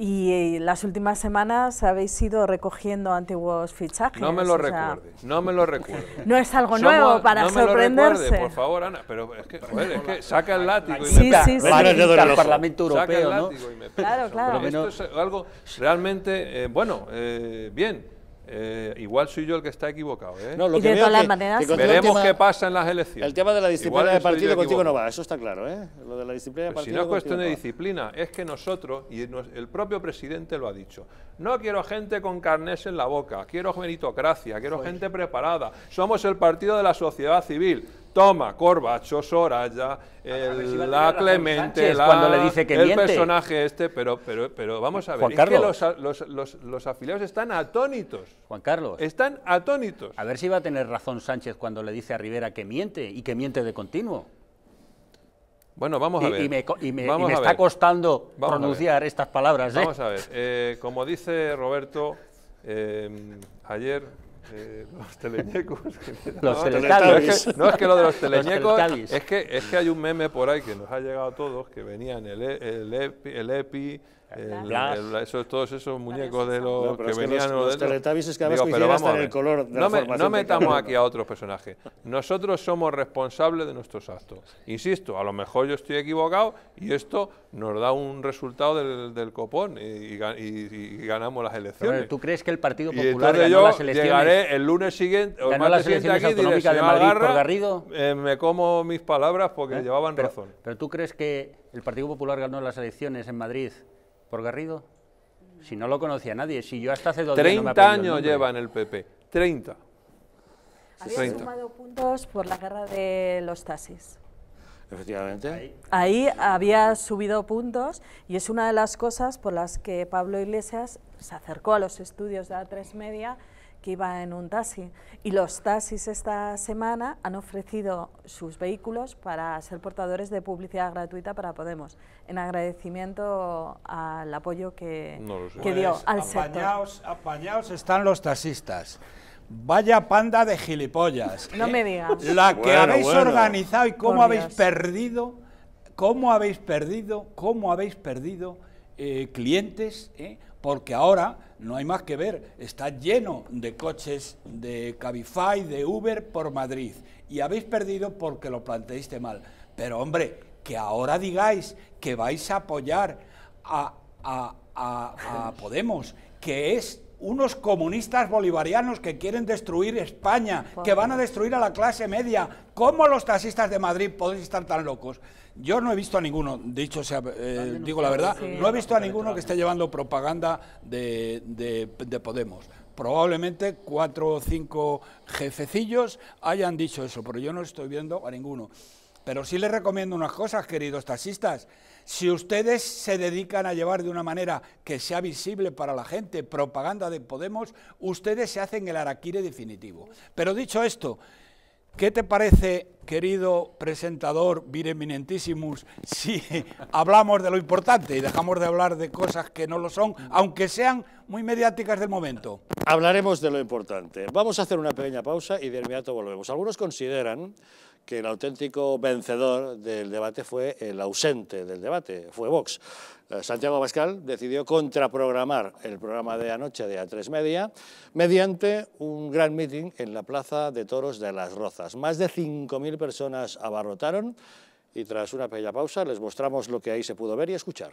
Y eh, las últimas semanas habéis ido recogiendo antiguos fichajes. No me lo recuerde, no me lo recuerde. No es algo nuevo para no Me lo recuerde, por favor, Ana, pero es que, joder, es que saca el látigo y me pega. Sí, sí, sí. Al Parlamento Europeo, saca el látigo ¿no? y me Claro, claro. Pero esto es algo realmente, eh, bueno, eh, bien eh, igual soy yo el que está equivocado. ¿eh? No, lo que de todas Que veremos qué pasa en las elecciones. El tema de la disciplina de partido contigo no va, eso está claro. ¿eh? Lo de la disciplina de partido. Si no es cuestión de disciplina, es que nosotros, y el propio presidente lo ha dicho, no quiero gente con carnes en la boca, quiero meritocracia, quiero gente preparada. Somos el partido de la sociedad civil toma Corbacho, Soraya, la Clemente, la, cuando le dice que el personaje este, pero, pero, pero vamos a ver, Juan es que los, afiliados están atónitos. Juan Carlos. Están atónitos. A ver si va a tener razón Sánchez cuando le dice a Rivera que miente y que miente de continuo. Bueno, vamos a ver. Y, me, está costando pronunciar estas palabras. ¿eh? Vamos a ver. Eh, como dice Roberto, eh, ayer eh, los teleñecos. No, es que, lo de los teleñecos. es, que, es que hay un meme por ahí que nos ha llegado a todos que venían el, el, EPI, el EPI eso, todos esos muñecos de los que venían los, es que en el color no, metamos aquí a otros personajes nosotros somos responsables de nuestros actos insisto a lo mejor yo estoy equivocado y esto nos da un resultado del, copón y, ganamos las elecciones tú crees que el Partido Popular ganó las elecciones llegaré el lunes siguiente ganó las elecciones autonómicas de Madrid por Garrido eh, me como mis palabras porque ¿Eh? llevaban razón pero tú crees que el Partido Popular ganó las elecciones en Madrid por Garrido. Si no lo conocía nadie, si yo hasta hace dos años días no años lleva en el PP, 30. Había sumado puntos por la guerra de los taxis. Efectivamente. Ahí había subido puntos y es una de las cosas por las que Pablo Iglesias se acercó a los estudios de la Tres Media que iba en un taxi. Y los taxis esta semana han ofrecido sus vehículos para ser portadores de publicidad gratuita para Podemos, en agradecimiento al apoyo que, dio pues, al sector. Apañados están los taxistas. Vaya panda de gilipollas. No ¿eh? me digas. La que habéis organizado y cómo habéis perdido, cómo habéis perdido, cómo habéis perdido eh, clientes. ¿eh? porque ahora no hay más que ver, está lleno de coches de Cabify, de Uber por Madrid y habéis perdido porque lo planteaste mal. Pero hombre, que ahora digáis que vais a apoyar a, a, a, a Podemos, que es unos comunistas bolivarianos que quieren destruir España, que van a destruir a la clase media. ¿Cómo los taxistas de Madrid podéis estar tan locos? Yo no he visto a ninguno, dicho sea, eh, digo la verdad, no he visto a ninguno que esté llevando propaganda de, de Podemos. Probablemente cuatro o cinco jefecillos hayan dicho eso, pero yo no estoy viendo a ninguno. Pero sí les recomiendo unas cosas, queridos taxistas. Si ustedes se dedican a llevar de una manera que sea visible para la gente propaganda de Podemos, ustedes se hacen el araquire definitivo. Pero dicho esto, ¿Qué te parece, querido presentador Vireminentissimus, si hablamos de lo importante y dejamos de hablar de cosas que no lo son, aunque sean muy mediáticas del momento? Hablaremos de lo importante. Vamos a hacer una pequeña pausa y de inmediato volvemos. Algunos consideran que el auténtico vencedor del debate fue el ausente del debate, fue Vox. Eh, Santiago Pascal decidió contraprogramar el programa de anoche de a tres Media mediante un gran meeting en la Plaza de Toros de Las Rozas. Más de 5.000 personas abarrotaron y tras una pequeña pausa les mostramos lo que ahí se pudo ver y escuchar.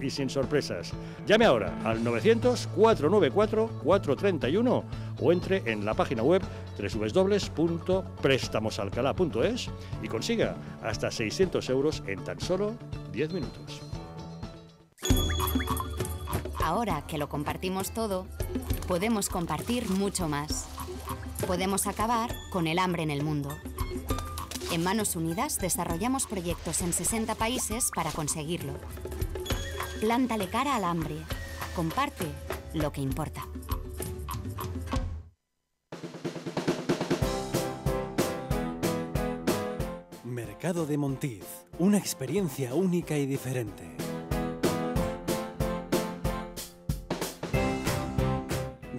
y sin sorpresas. Llame ahora al 900-494-431 o entre en la página web www.préstamosalcalá.es y consiga hasta 600 euros en tan solo 10 minutos. Ahora que lo compartimos todo, podemos compartir mucho más. Podemos acabar con el hambre en el mundo. En Manos Unidas desarrollamos proyectos en 60 países para conseguirlo. Plántale cara al hambre. Comparte lo que importa. Mercado de Montiz, una experiencia única y diferente.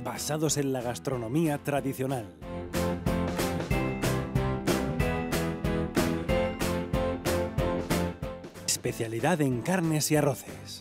Basados en la gastronomía tradicional. especialidad en carnes y arroces.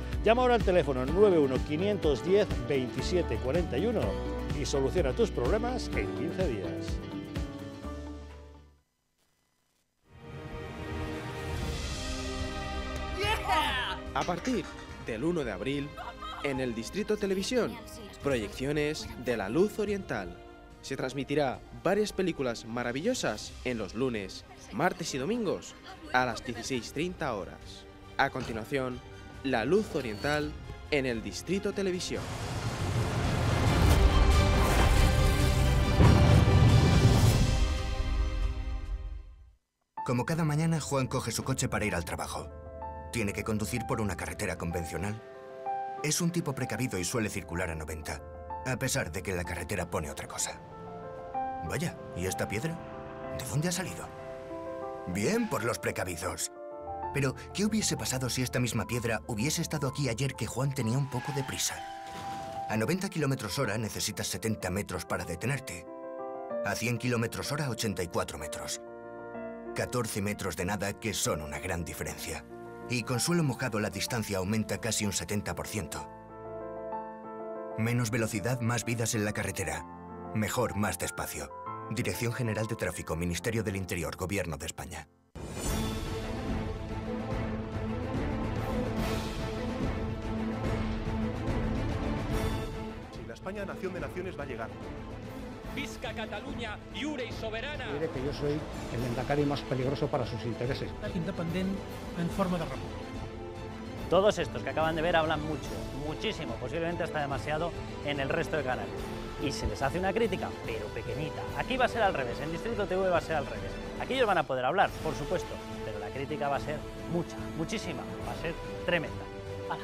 Llama ahora al teléfono 91-510-2741 y soluciona tus problemas en 15 días. A partir del 1 de abril, en el Distrito Televisión, proyecciones de la luz oriental. Se transmitirá varias películas maravillosas en los lunes, martes y domingos a las 16.30 horas. A continuación, la Luz Oriental en el Distrito Televisión. Como cada mañana, Juan coge su coche para ir al trabajo. Tiene que conducir por una carretera convencional. Es un tipo precavido y suele circular a 90, a pesar de que la carretera pone otra cosa. Vaya, ¿y esta piedra? ¿De dónde ha salido? Bien por los precavidos. Pero, ¿qué hubiese pasado si esta misma piedra hubiese estado aquí ayer que Juan tenía un poco de prisa? A 90 km hora necesitas 70 metros para detenerte. A 100 km hora, 84 metros. 14 metros de nada que son una gran diferencia. Y con suelo mojado la distancia aumenta casi un 70%. Menos velocidad, más vidas en la carretera. Mejor, más despacio. Dirección General de Tráfico, Ministerio del Interior, Gobierno de España. Nación de Naciones va a llegar. Visca Cataluña, iure y soberana. Mire que yo soy el endacari más peligroso para sus intereses. independiente en forma de república. Todos estos que acaban de ver hablan mucho, muchísimo, posiblemente hasta demasiado en el resto de canal. Y se les hace una crítica, pero pequeñita. Aquí va a ser al revés, en Distrito TV va a ser al revés. Aquí ellos van a poder hablar, por supuesto, pero la crítica va a ser mucha, muchísima, va a ser tremenda. Para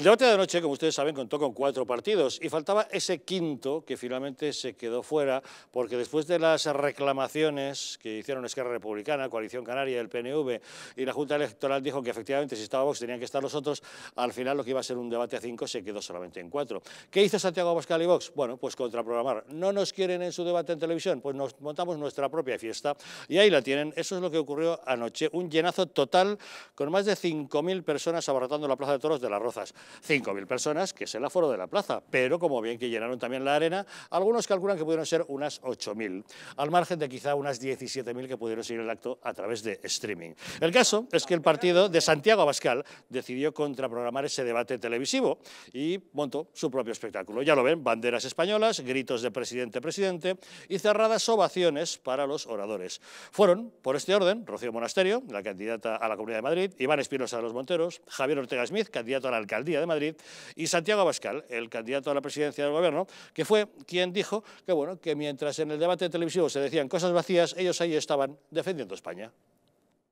El debate de anoche, como ustedes saben, contó con cuatro partidos y faltaba ese quinto que finalmente se quedó fuera porque después de las reclamaciones que hicieron Esquerra Republicana, Coalición Canaria, el PNV y la Junta Electoral dijo que efectivamente si estaba Vox tenían que estar los otros, al final lo que iba a ser un debate a cinco se quedó solamente en cuatro. ¿Qué hizo Santiago Abascal y Vox? Bueno, pues contraprogramar. ¿No nos quieren en su debate en televisión? Pues nos montamos nuestra propia fiesta y ahí la tienen. Eso es lo que ocurrió anoche, un llenazo total con más de 5.000 personas abarrotando la Plaza de Toros de las Rozas. 5.000 personas, que es el aforo de la plaza, pero como bien que llenaron también la arena, algunos calculan que pudieron ser unas 8.000, al margen de quizá unas 17.000 que pudieron seguir el acto a través de streaming. El caso es que el partido de Santiago Abascal decidió contraprogramar ese debate televisivo y montó su propio espectáculo. Ya lo ven, banderas españolas, gritos de presidente, presidente y cerradas ovaciones para los oradores. Fueron, por este orden, Rocío Monasterio, la candidata a la Comunidad de Madrid, Iván Espinosa de los Monteros, Javier Ortega Smith, candidato a la alcaldía de Madrid, y Santiago Abascal, el candidato a la presidencia del gobierno, que fue quien dijo que, bueno, que mientras en el debate televisivo se decían cosas vacías, ellos ahí estaban defendiendo España.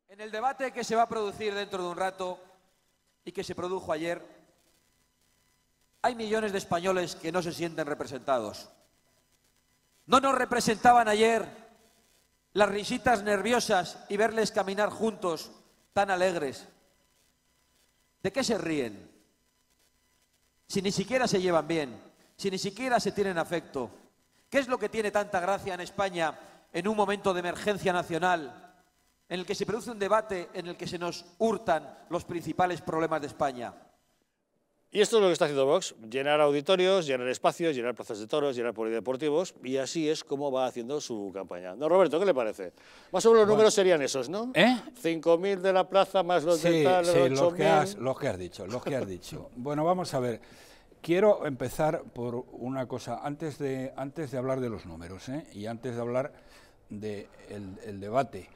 En el debate que se va a producir dentro de un rato y que se produjo ayer, hay millones de españoles que no se sienten representados. No nos representaban ayer las risitas nerviosas y verles caminar juntos tan alegres. ¿De qué se ríen? si ni siquiera se llevan bien, si ni siquiera se tienen afecto? ¿Qué es lo que tiene tanta gracia en España en un momento de emergencia nacional, en el que se produce un debate en el que se nos hurtan los principales problemas de España? Y esto es lo que está haciendo Vox, llenar auditorios, llenar espacios, llenar plazas de toros, llenar polideportivos, y así es como va haciendo su campaña. No, Roberto, ¿qué le parece? Más o menos los números serían esos, ¿no? ¿Eh? 5.000 de la plaza más los de tal, sí, lo Los que, has, que has dicho, que has dicho. bueno, vamos a ver. Quiero empezar por una cosa, antes de, antes de hablar de los números, ¿eh? y antes de hablar del de el debate.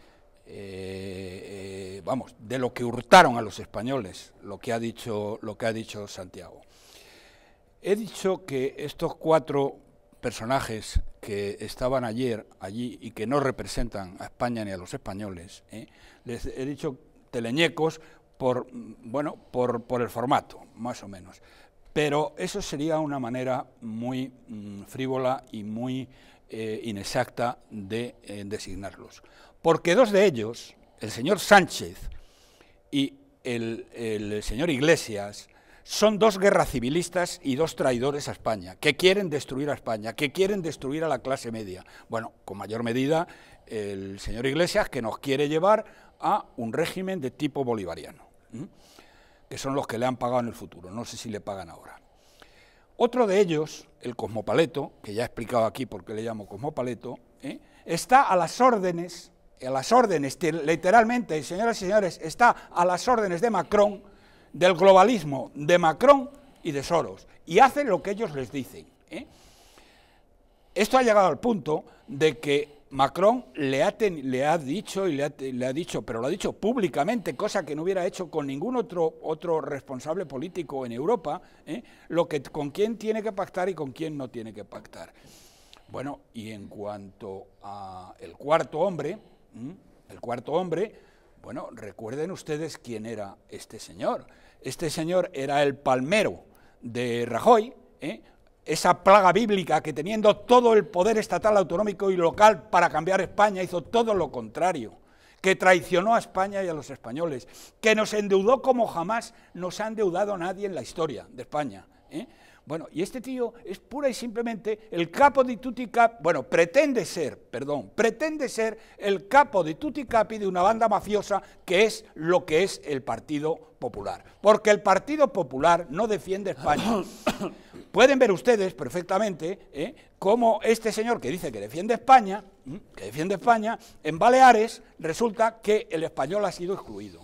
Eh, eh, vamos, de lo que hurtaron a los españoles, lo que ha dicho, lo que ha dicho Santiago. He dicho que estos cuatro personajes que estaban ayer allí y que no representan a España ni a los españoles, ¿eh? les he dicho teleñecos por, bueno, por, el formato, más o menos. Pero eso sería una manera muy mm, frívola y muy inexacta de designarlos porque dos de ellos, el señor Sánchez y el, señor Iglesias, son dos guerras civilistas y dos traidores a España, que quieren destruir a España, que quieren destruir a la clase media. Bueno, con mayor medida el señor Iglesias, que nos quiere llevar a un régimen de tipo bolivariano, que son los que le han pagado en el futuro, no sé si le pagan ahora. Otro de ellos, el cosmopaleto, que ya he explicado aquí por qué le llamo cosmopaleto, ¿eh? está a las órdenes a las órdenes, literalmente, señoras y señores, está a las órdenes de Macron, del globalismo de Macron y de Soros, y hacen lo que ellos les dicen. ¿eh? Esto ha llegado al punto de que Macron le ha, le ha dicho, y le ha, dicho, pero lo ha dicho públicamente, cosa que no hubiera hecho con ningún otro, otro responsable político en Europa, ¿eh? lo que, con quién tiene que pactar y con quién no tiene que pactar. Bueno, y en cuanto al cuarto hombre, el cuarto hombre, bueno, recuerden ustedes quién era este señor. Este señor era el palmero de Rajoy, ¿eh? esa plaga bíblica que teniendo todo el poder estatal, autonómico y local para cambiar España, hizo todo lo contrario, que traicionó a España y a los españoles, que nos endeudó como jamás nos ha endeudado nadie en la historia de España. ¿eh? Bueno, y este tío es pura y simplemente el capo de tutti bueno, pretende ser, perdón, pretende ser el capo de Tuticapi de una banda mafiosa que es lo que es el Partido Popular. Porque el Partido Popular no defiende España. Pueden ver ustedes perfectamente ¿eh? cómo este señor que dice que defiende España, que defiende España, en Baleares resulta que el español ha sido excluido.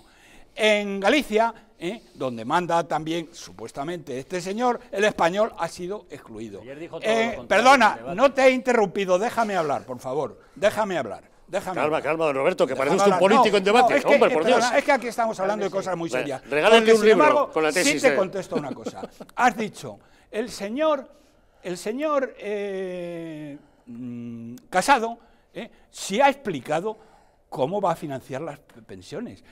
En Galicia ¿eh? donde manda también supuestamente este señor, el español ha sido excluido. Eh, perdona, no te he interrumpido, déjame hablar, por favor, déjame hablar. Déjame. Calma, calma, don Roberto, que parece usted un político en debate. es que, Hombre, por eh, Dios. es que aquí estamos hablando de cosas muy serias. Bueno, un libro con la tesis. Sí te contesto una cosa. Has dicho, el señor, el señor mm, Casado, eh, sí ha explicado cómo va a financiar las pensiones.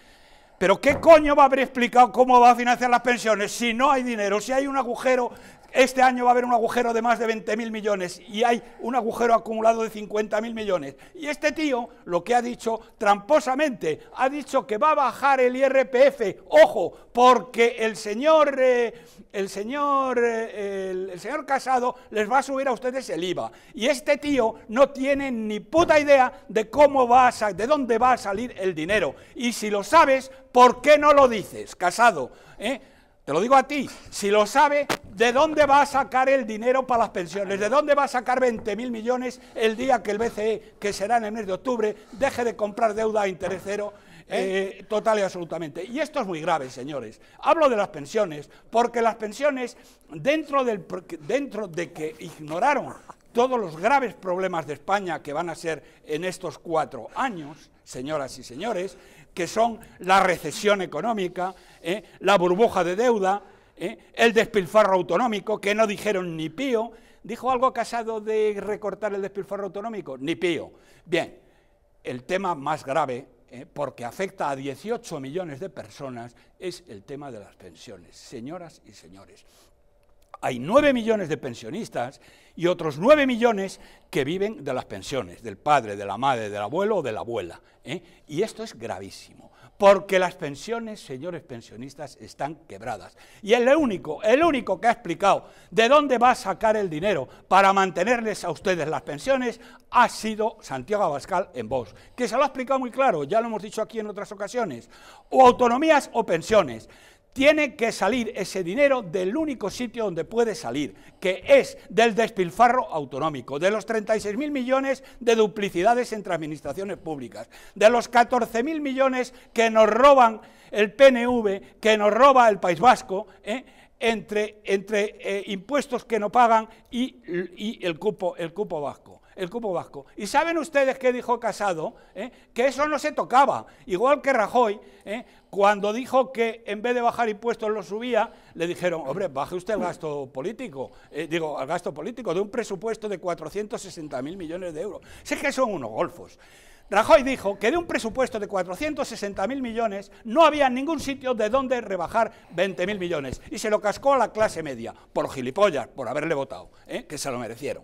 Pero ¿qué coño va a haber explicado cómo va a financiar las pensiones si no hay dinero, si hay un agujero este año va a haber un agujero de más de 20.000 millones y hay un agujero acumulado de 50.000 millones. Y este tío lo que ha dicho tramposamente, ha dicho que va a bajar el IRPF, ojo, porque el señor, eh, el señor, eh, el, señor Casado les va a subir a ustedes el IVA. Y este tío no tiene ni puta idea de cómo va a, de dónde va a salir el dinero. Y si lo sabes, ¿por qué no lo dices, Casado? ¿Eh? Te lo digo a ti, si lo sabe, ¿de dónde va a sacar el dinero para las pensiones? ¿De dónde va a sacar 20 mil millones el día que el BCE, que será en el mes de octubre, deje de comprar deuda a interés cero? ¿Eh? Eh, total y absolutamente. Y esto es muy grave, señores. Hablo de las pensiones, porque las pensiones, dentro, dentro de que ignoraron todos los graves problemas de España que van a ser en estos cuatro años, señoras y señores, que son la recesión económica, ¿eh? la burbuja de deuda, ¿eh? el despilfarro autonómico, que no dijeron ni pío. ¿Dijo algo casado de recortar el despilfarro autonómico? Ni pío. Bien, el tema más grave, ¿eh? porque afecta a 18 millones de personas, es el tema de las pensiones, señoras y señores hay 9 millones de pensionistas y otros 9 millones que viven de las pensiones, del padre, de la madre, del abuelo o de la abuela. ¿eh? Y esto es gravísimo, porque las pensiones, señores pensionistas, están quebradas. Y el único, el único que ha explicado de dónde va a sacar el dinero para mantenerles a ustedes las pensiones ha sido Santiago Abascal en voz, que se lo ha explicado muy claro, ya lo hemos dicho aquí en otras ocasiones, o autonomías o pensiones. Tiene que salir ese dinero del único sitio donde puede salir, que es del despilfarro autonómico, de los 36.000 millones de duplicidades entre administraciones públicas, de los 14.000 millones que nos roban el PNV, que nos roba el País Vasco, ¿eh? entre, eh, impuestos que no pagan y, el cupo vasco el cupo vasco. Y saben ustedes qué dijo Casado, ¿Eh? que eso no se tocaba. Igual que Rajoy, ¿eh? cuando dijo que en vez de bajar impuestos lo subía, le dijeron, hombre, baje usted el gasto político, eh, digo, al gasto político de un presupuesto de mil millones de euros. sé que son unos golfos. Rajoy dijo que de un presupuesto de 460.000 millones no había ningún sitio de donde rebajar 20.000 millones y se lo cascó a la clase media, por gilipollas, por haberle votado, que se lo merecieron.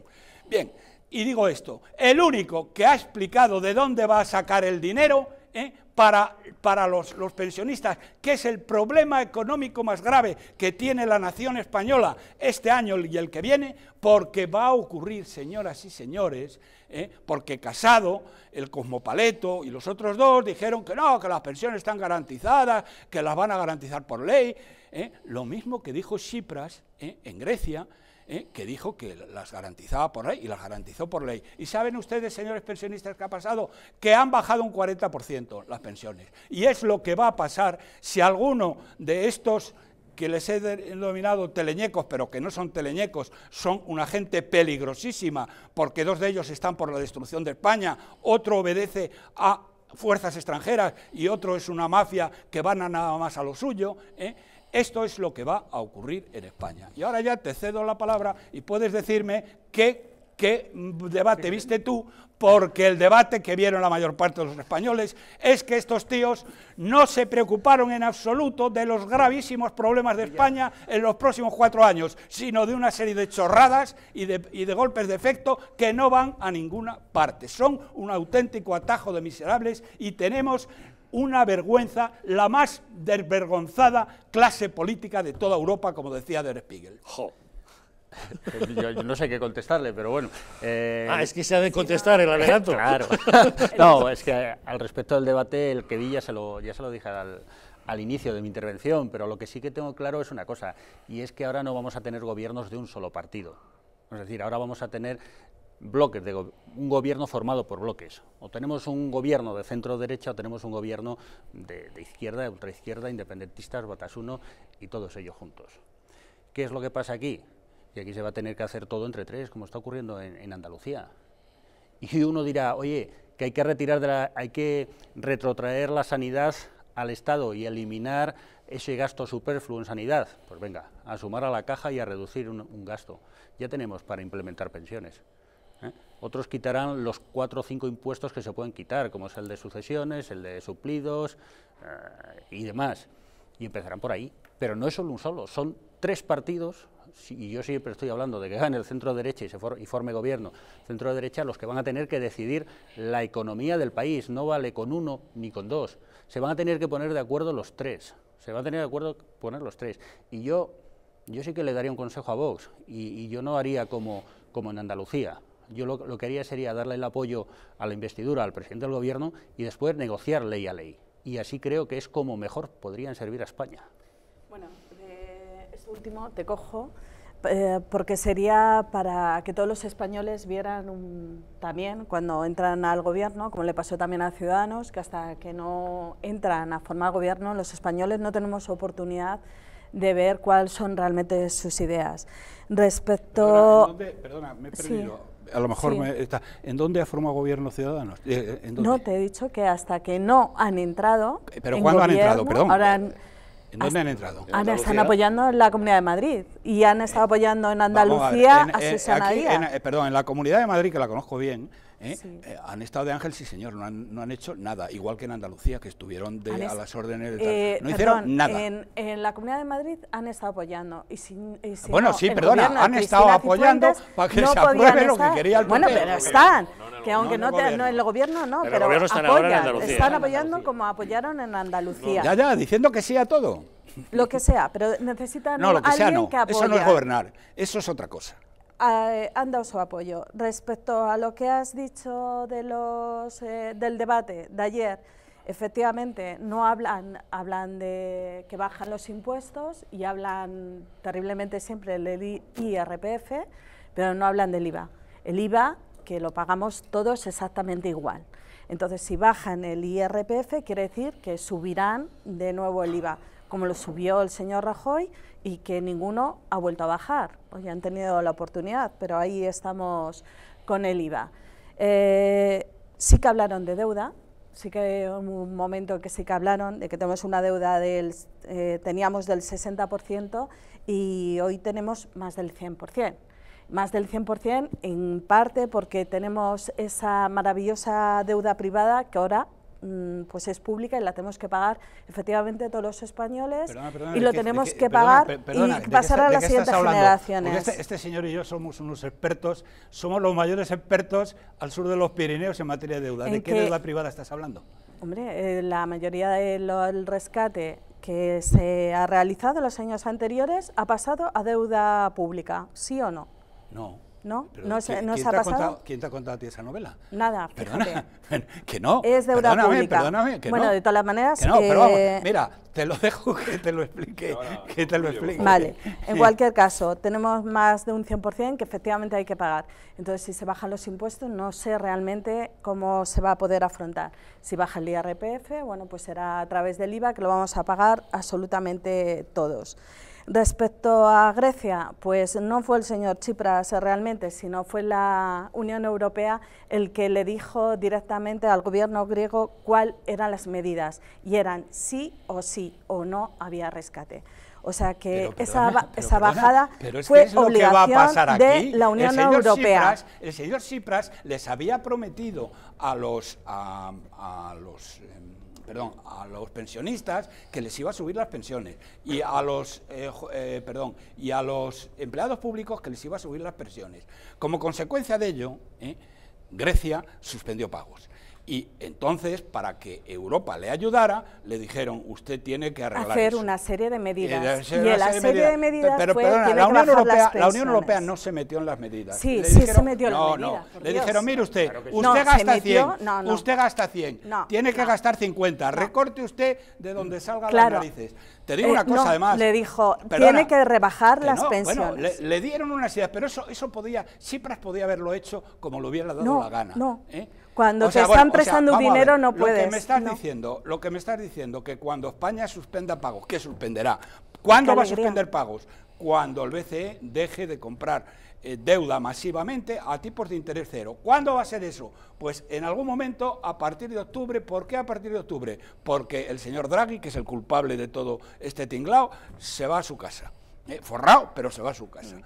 Bien, y digo esto, el único que ha explicado de dónde va a sacar el dinero ¿eh? para, para los, pensionistas, que es el problema económico más grave que tiene la nación española este año y el que viene, porque va a ocurrir, señoras y señores, ¿eh? porque Casado, el Cosmopaleto y los otros dos dijeron que no, que las pensiones están garantizadas, que las van a garantizar por ley, ¿eh? lo mismo que dijo Tsipras en Grecia, ¿eh? que dijo que las garantizaba por ley y las garantizó por ley. ¿Y saben ustedes, señores pensionistas, qué ha pasado? Que han bajado un 40% las pensiones. Y es lo que va a pasar si alguno de estos que les he denominado teleñecos, pero que no son teleñecos, son una gente peligrosísima, porque dos de ellos están por la destrucción de España, otro obedece a fuerzas extranjeras y otro es una mafia que van a nada más a lo suyo, ¿eh? Esto es lo que va a ocurrir en España. Y ahora ya te cedo la palabra y puedes decirme qué, debate viste tú, porque el debate que vieron la mayor parte de los españoles es que estos tíos no se preocuparon en absoluto de los gravísimos problemas de España en los próximos cuatro años, sino de una serie de chorradas y de golpes de efecto que no van a ninguna parte. Son un auténtico atajo de miserables y tenemos una vergüenza, la más desvergonzada clase política de toda Europa, como decía Der Spiegel. Pues yo no sé qué contestarle, pero bueno. Eh, ah, es que se ha de contestar el alegato. claro. No, es que al respecto del debate, el que vi ya se lo, ya se lo dije al inicio de mi intervención, pero lo que sí que tengo claro es una cosa, y es que ahora no vamos a tener gobiernos de un solo partido. Es decir, ahora vamos a tener bloques, de un gobierno formado por bloques. O tenemos un gobierno de centro derecha o tenemos un gobierno de, izquierda, de ultraizquierda, independentistas, Batasuno y todos ellos juntos. ¿Qué es lo que pasa aquí? Que aquí se va a tener que hacer todo entre tres, como está ocurriendo en, Andalucía. Y uno dirá, oye, que hay que retirar, de la, hay que retrotraer la sanidad al Estado y eliminar ese gasto superfluo en sanidad, pues venga, a sumar a la caja y a reducir un, gasto. Ya tenemos para implementar pensiones. ¿eh? Otros quitarán los cuatro o cinco impuestos que se pueden quitar, como es el de sucesiones, el de suplidos eh, y demás. Y empezarán por ahí. Pero no es solo un solo, son tres partidos, y yo siempre estoy hablando de que gane el centro derecha y, se forme gobierno, centro de derecha, los que van a tener que decidir la economía del país. No vale con uno ni con dos. Se van a tener que poner de acuerdo los tres. Se van a tener de acuerdo poner los tres. Y yo, yo sí que le daría un consejo a Vox, y, y yo no haría como, como en Andalucía. Yo lo, lo que haría sería darle el apoyo a la investidura al presidente del gobierno y después negociar ley a ley. Y así creo que es como mejor podrían servir a España. Bueno, este último te cojo. Eh, porque sería para que todos los españoles vieran también cuando entran al gobierno, como le pasó también a Ciudadanos, que hasta que no entran a formar gobierno, los españoles no tenemos oportunidad de ver cuáles son realmente sus ideas. Respecto... Perdona, me he perdido a lo mejor está, ¿en dónde ha formado gobierno Ciudadanos? Eh, eh, no, te he dicho que hasta que no han entrado. Eh, ¿Pero cuándo han entrado? Perdón. Ahora ¿En dónde han entrado? Han están apoyando en la Comunidad de Madrid y han estado apoyando en Andalucía a, perdón, en la Comunidad de Madrid, que la conozco bien, ¿eh? Eh, han estado de ángel, sí señor, no han, no han, hecho nada, igual que en Andalucía, que estuvieron de, a las órdenes de... Eh, no hicieron nada. En, en, la Comunidad de Madrid han estado apoyando. Y si, bueno, sí, perdona, han estado apoyando para que se apruebe lo que quería el Bueno, pero están, que aunque no, en el gobierno no, el pero gobierno están, en están apoyando como apoyaron en Andalucía. ya, ya, diciendo que sí a todo. Lo que sea, pero necesitan no, lo que sea, no. Eso no es gobernar, eso es otra cosa han dado su apoyo. Respecto a lo que has dicho de los, eh, del debate de ayer, efectivamente no hablan, hablan de que bajan los impuestos y hablan terriblemente siempre del IRPF, pero no hablan del IVA. El IVA que lo pagamos todos exactamente igual. Entonces, si bajan el IRPF, quiere decir que subirán de nuevo el IVA como lo subió el señor Rajoy y que ninguno ha vuelto a bajar. Pues ya han tenido la oportunidad, pero ahí estamos con el IVA. Eh, sí que hablaron de deuda, sí que hubo un momento que sí que hablaron de que tenemos una deuda del, eh, teníamos del 60% y hoy tenemos más del 100%. Más del 100% en parte porque tenemos esa maravillosa deuda privada que ahora Mm, pues es pública y la tenemos que pagar efectivamente todos los españoles y lo tenemos que, pagar y pasar a las siguientes generaciones. Este, este, señor y yo somos unos expertos, somos los mayores expertos al sur de los Pirineos en materia de deuda. ¿De qué deuda privada estás hablando? Hombre, eh, la mayoría del rescate que se ha realizado en los años anteriores ha pasado a deuda pública, ¿sí o no? No. ¿no? ¿No, se, ¿no se ha pasado? ¿Quién te ha contado a ti esa novela? Nada, que no. Es deuda perdóname, pública. Perdóname, que bueno, de todas las maneras... Que no, pero vamos, eh, mira, te lo dejo que te lo explique, que te lo explique. Vale, en cualquier caso, tenemos más de un 100% que efectivamente hay que pagar. Entonces, si se bajan los impuestos, no sé realmente cómo se va a poder afrontar. Si baja el IRPF, bueno, pues será a través del IVA que lo vamos a pagar absolutamente todos. Respecto a Grecia, pues no fue el señor Tsipras realmente, sino fue la Unión Europea el que le dijo directamente al gobierno griego cuáles eran las medidas y eran sí o sí o no había rescate. O sea que esa, esa, bajada fue obligación que va a pasar aquí. de la Unión Europea. el señor Tsipras les había prometido a los, a los em, perdón, a los pensionistas que les iba a subir las pensiones y a los, eh, eh, perdón, y a los empleados públicos que les iba a subir las pensiones. Como consecuencia de ello, eh, Grecia suspendió pagos. Y entonces, para que Europa le ayudara, le dijeron, usted tiene que arreglar Hacer una serie de medidas. Y, la serie, de medidas, pero, la, Unión Europea, no se metió en las medidas. Sí, sí se metió en las medidas. Le dijeron, mire usted, usted, gasta 100, usted gasta 100, tiene que gastar 50, recorte usted de donde salgan las narices. Te digo eh, una cosa además. Le dijo, tiene que rebajar las pensiones. Bueno, le, dieron unas ideas, pero eso, eso podía, Cipras podía haberlo hecho como lo hubiera dado la gana. No, ¿eh? Cuando te están prestando dinero no puedes. Lo que me estás diciendo, lo que me estás diciendo que cuando España suspenda pagos, ¿qué suspenderá? ¿Cuándo va a suspender pagos? Cuando el BCE deje de comprar eh, deuda masivamente a tipos de interés cero. ¿Cuándo va a ser eso? Pues en algún momento a partir de octubre. ¿Por qué a partir de octubre? Porque el señor Draghi, que es el culpable de todo este tinglao, se va a su casa. Eh, forrado, pero se va a su casa. Mm.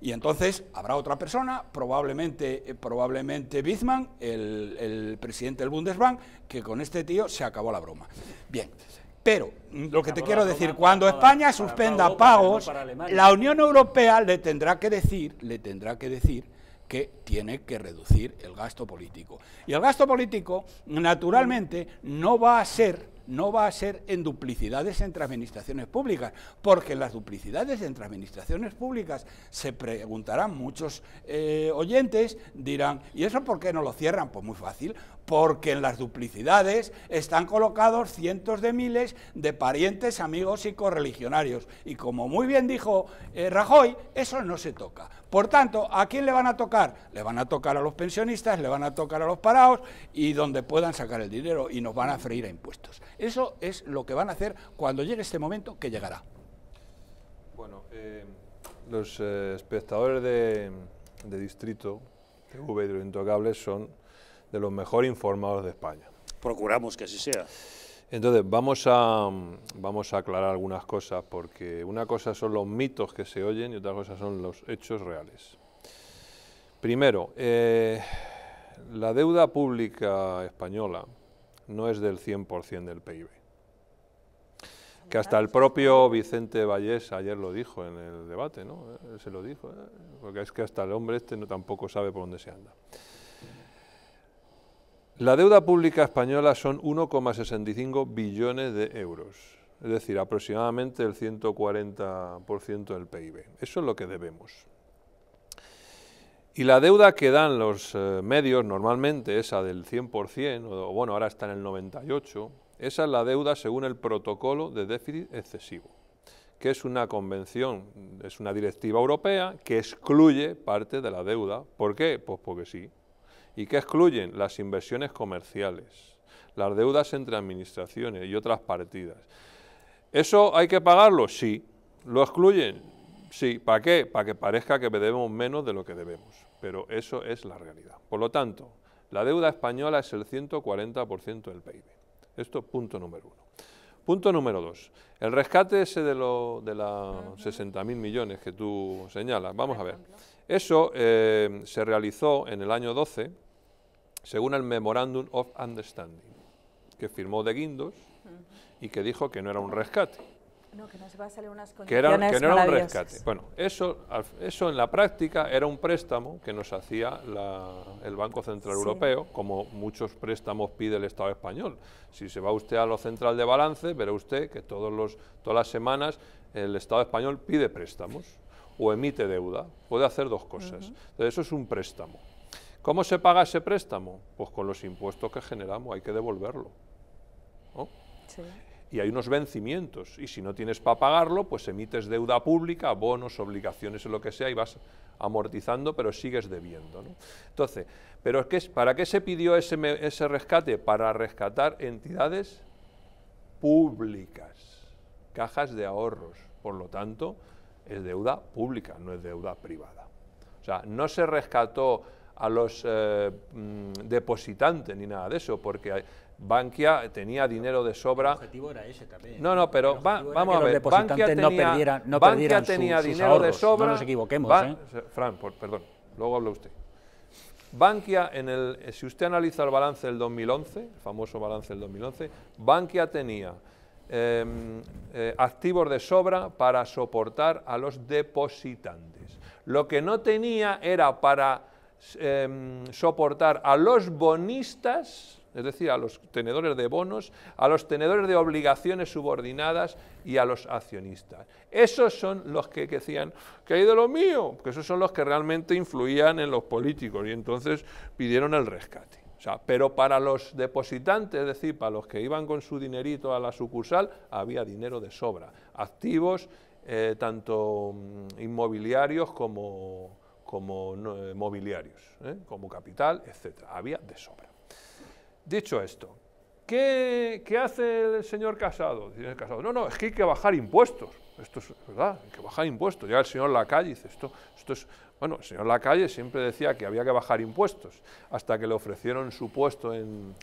Y entonces habrá otra persona, probablemente, eh, probablemente Wittmann, el, presidente del Bundesbank, que con este tío se acabó la broma. Bien. Pero lo que te quiero decir, cuando España suspenda pagos, la Unión Europea le tendrá que decir, le tendrá que decir que tiene que reducir el gasto político. Y el gasto político, naturalmente, no va a ser no va a ser en duplicidades entre administraciones públicas, porque las duplicidades entre administraciones públicas se preguntarán muchos eh, oyentes, dirán, ¿y eso por qué no lo cierran? Pues muy fácil, porque en las duplicidades están colocados cientos de miles de parientes, amigos y correligionarios. Y como muy bien dijo eh, Rajoy, eso no se toca. Por tanto, ¿a quién le van a tocar? Le van a tocar a los pensionistas, le van a tocar a los parados y donde puedan sacar el dinero y nos van a freír a impuestos. Eso es lo que van a hacer cuando llegue este momento que llegará. Bueno, eh, los eh, espectadores de, de Distrito, de los Intocables, son de los mejor informados de España. Procuramos que así sea. Entonces, vamos a, mm, vamos a aclarar algunas cosas, porque una cosa son los mitos que se oyen y otra cosa son los hechos reales. Primero, eh, la deuda pública española no es del 100% del PIB. Que hasta el propio Vicente Vallés ayer lo dijo en el debate, ¿no? Eh, se lo dijo, ¿eh? porque es que hasta el hombre este no, tampoco sabe por dónde se anda. La deuda pública española son 1,65 billones de euros, es decir, aproximadamente el 140% del PIB. Eso es lo que debemos. Y la deuda que dan los eh, medios normalmente, esa del 100%, o bueno, ahora está en el 98%, esa es la deuda según el protocolo de déficit excesivo, que es una convención, es una directiva europea que excluye parte de la deuda. ¿Por qué? Pues porque sí, ¿Y qué excluyen? Las inversiones comerciales, las deudas entre administraciones y otras partidas. ¿Eso hay que pagarlo? Sí. ¿Lo excluyen? Sí. ¿Para qué? Para que parezca que debemos menos de lo que debemos. Pero eso es la realidad. Por lo tanto, la deuda española es el 140% del PIB. Esto punto número uno. Punto número dos, el rescate ese de, lo, de los 60.000 millones que tú señalas. Vamos a ver. Eso eh, se realizó en el año 12, según el Memorandum of Understanding, que firmó de Guindos y que dijo que no era un rescate. No, que nos va a salir unas que, era, que no era un rescate. Bueno, eso, en la práctica era un préstamo que nos hacía el Banco Central Europeo, como muchos préstamos pide el Estado español. Si se va usted a lo central de balance, verá usted que todos todas las semanas el Estado español pide préstamos o emite deuda. Puede hacer dos cosas. Entonces, eso es un préstamo. ¿Cómo se paga ese préstamo? Pues con los impuestos que generamos, hay que devolverlo. Y hay unos vencimientos, y si no tienes para pagarlo, pues emites deuda pública, bonos, obligaciones, lo que sea, y vas amortizando, pero sigues debiendo. Entonces, ¿pero ¿para qué se pidió ese, ese rescate? Para rescatar entidades públicas, cajas de ahorros. Por lo tanto, es deuda pública, no es deuda privada. O sea, no se rescató a los eh, mm, depositantes ni nada de eso, porque Bankia tenía dinero de sobra. El objetivo era ese también. No, no, pero vamos a ver. Bankia tenía, no no dinero de sobra. No nos equivoquemos. eh. Fran, perdón, luego habla usted. Bankia, en el, si usted analiza el balance del 2011, el famoso balance del 2011, Bankia tenía Em, eh, activos de sobra para soportar a los depositantes. Lo que no tenía era para em, soportar a los bonistas, es decir, a los tenedores de bonos, a los tenedores de obligaciones subordinadas y a los accionistas. Esos son los que, decían, que hay de lo mío? Que esos son los que realmente influían en los políticos y entonces pidieron el rescate pero para los depositantes, es decir, para los que iban con su dinerito a la sucursal, había dinero de sobra. Activos, eh, tanto mm, inmobiliarios como, eh, mobiliarios, ¿eh? como capital, etc. Había de sobra. Dicho esto, ¿qué, hace el señor Casado? El señor Casado? No, no, es que hay que bajar impuestos esto es verdad, hay que bajar impuestos. Llega el señor Lacalle y dice, esto, esto es... Bueno, el señor Lacalle siempre decía que había que bajar impuestos, hasta que le ofrecieron su puesto en,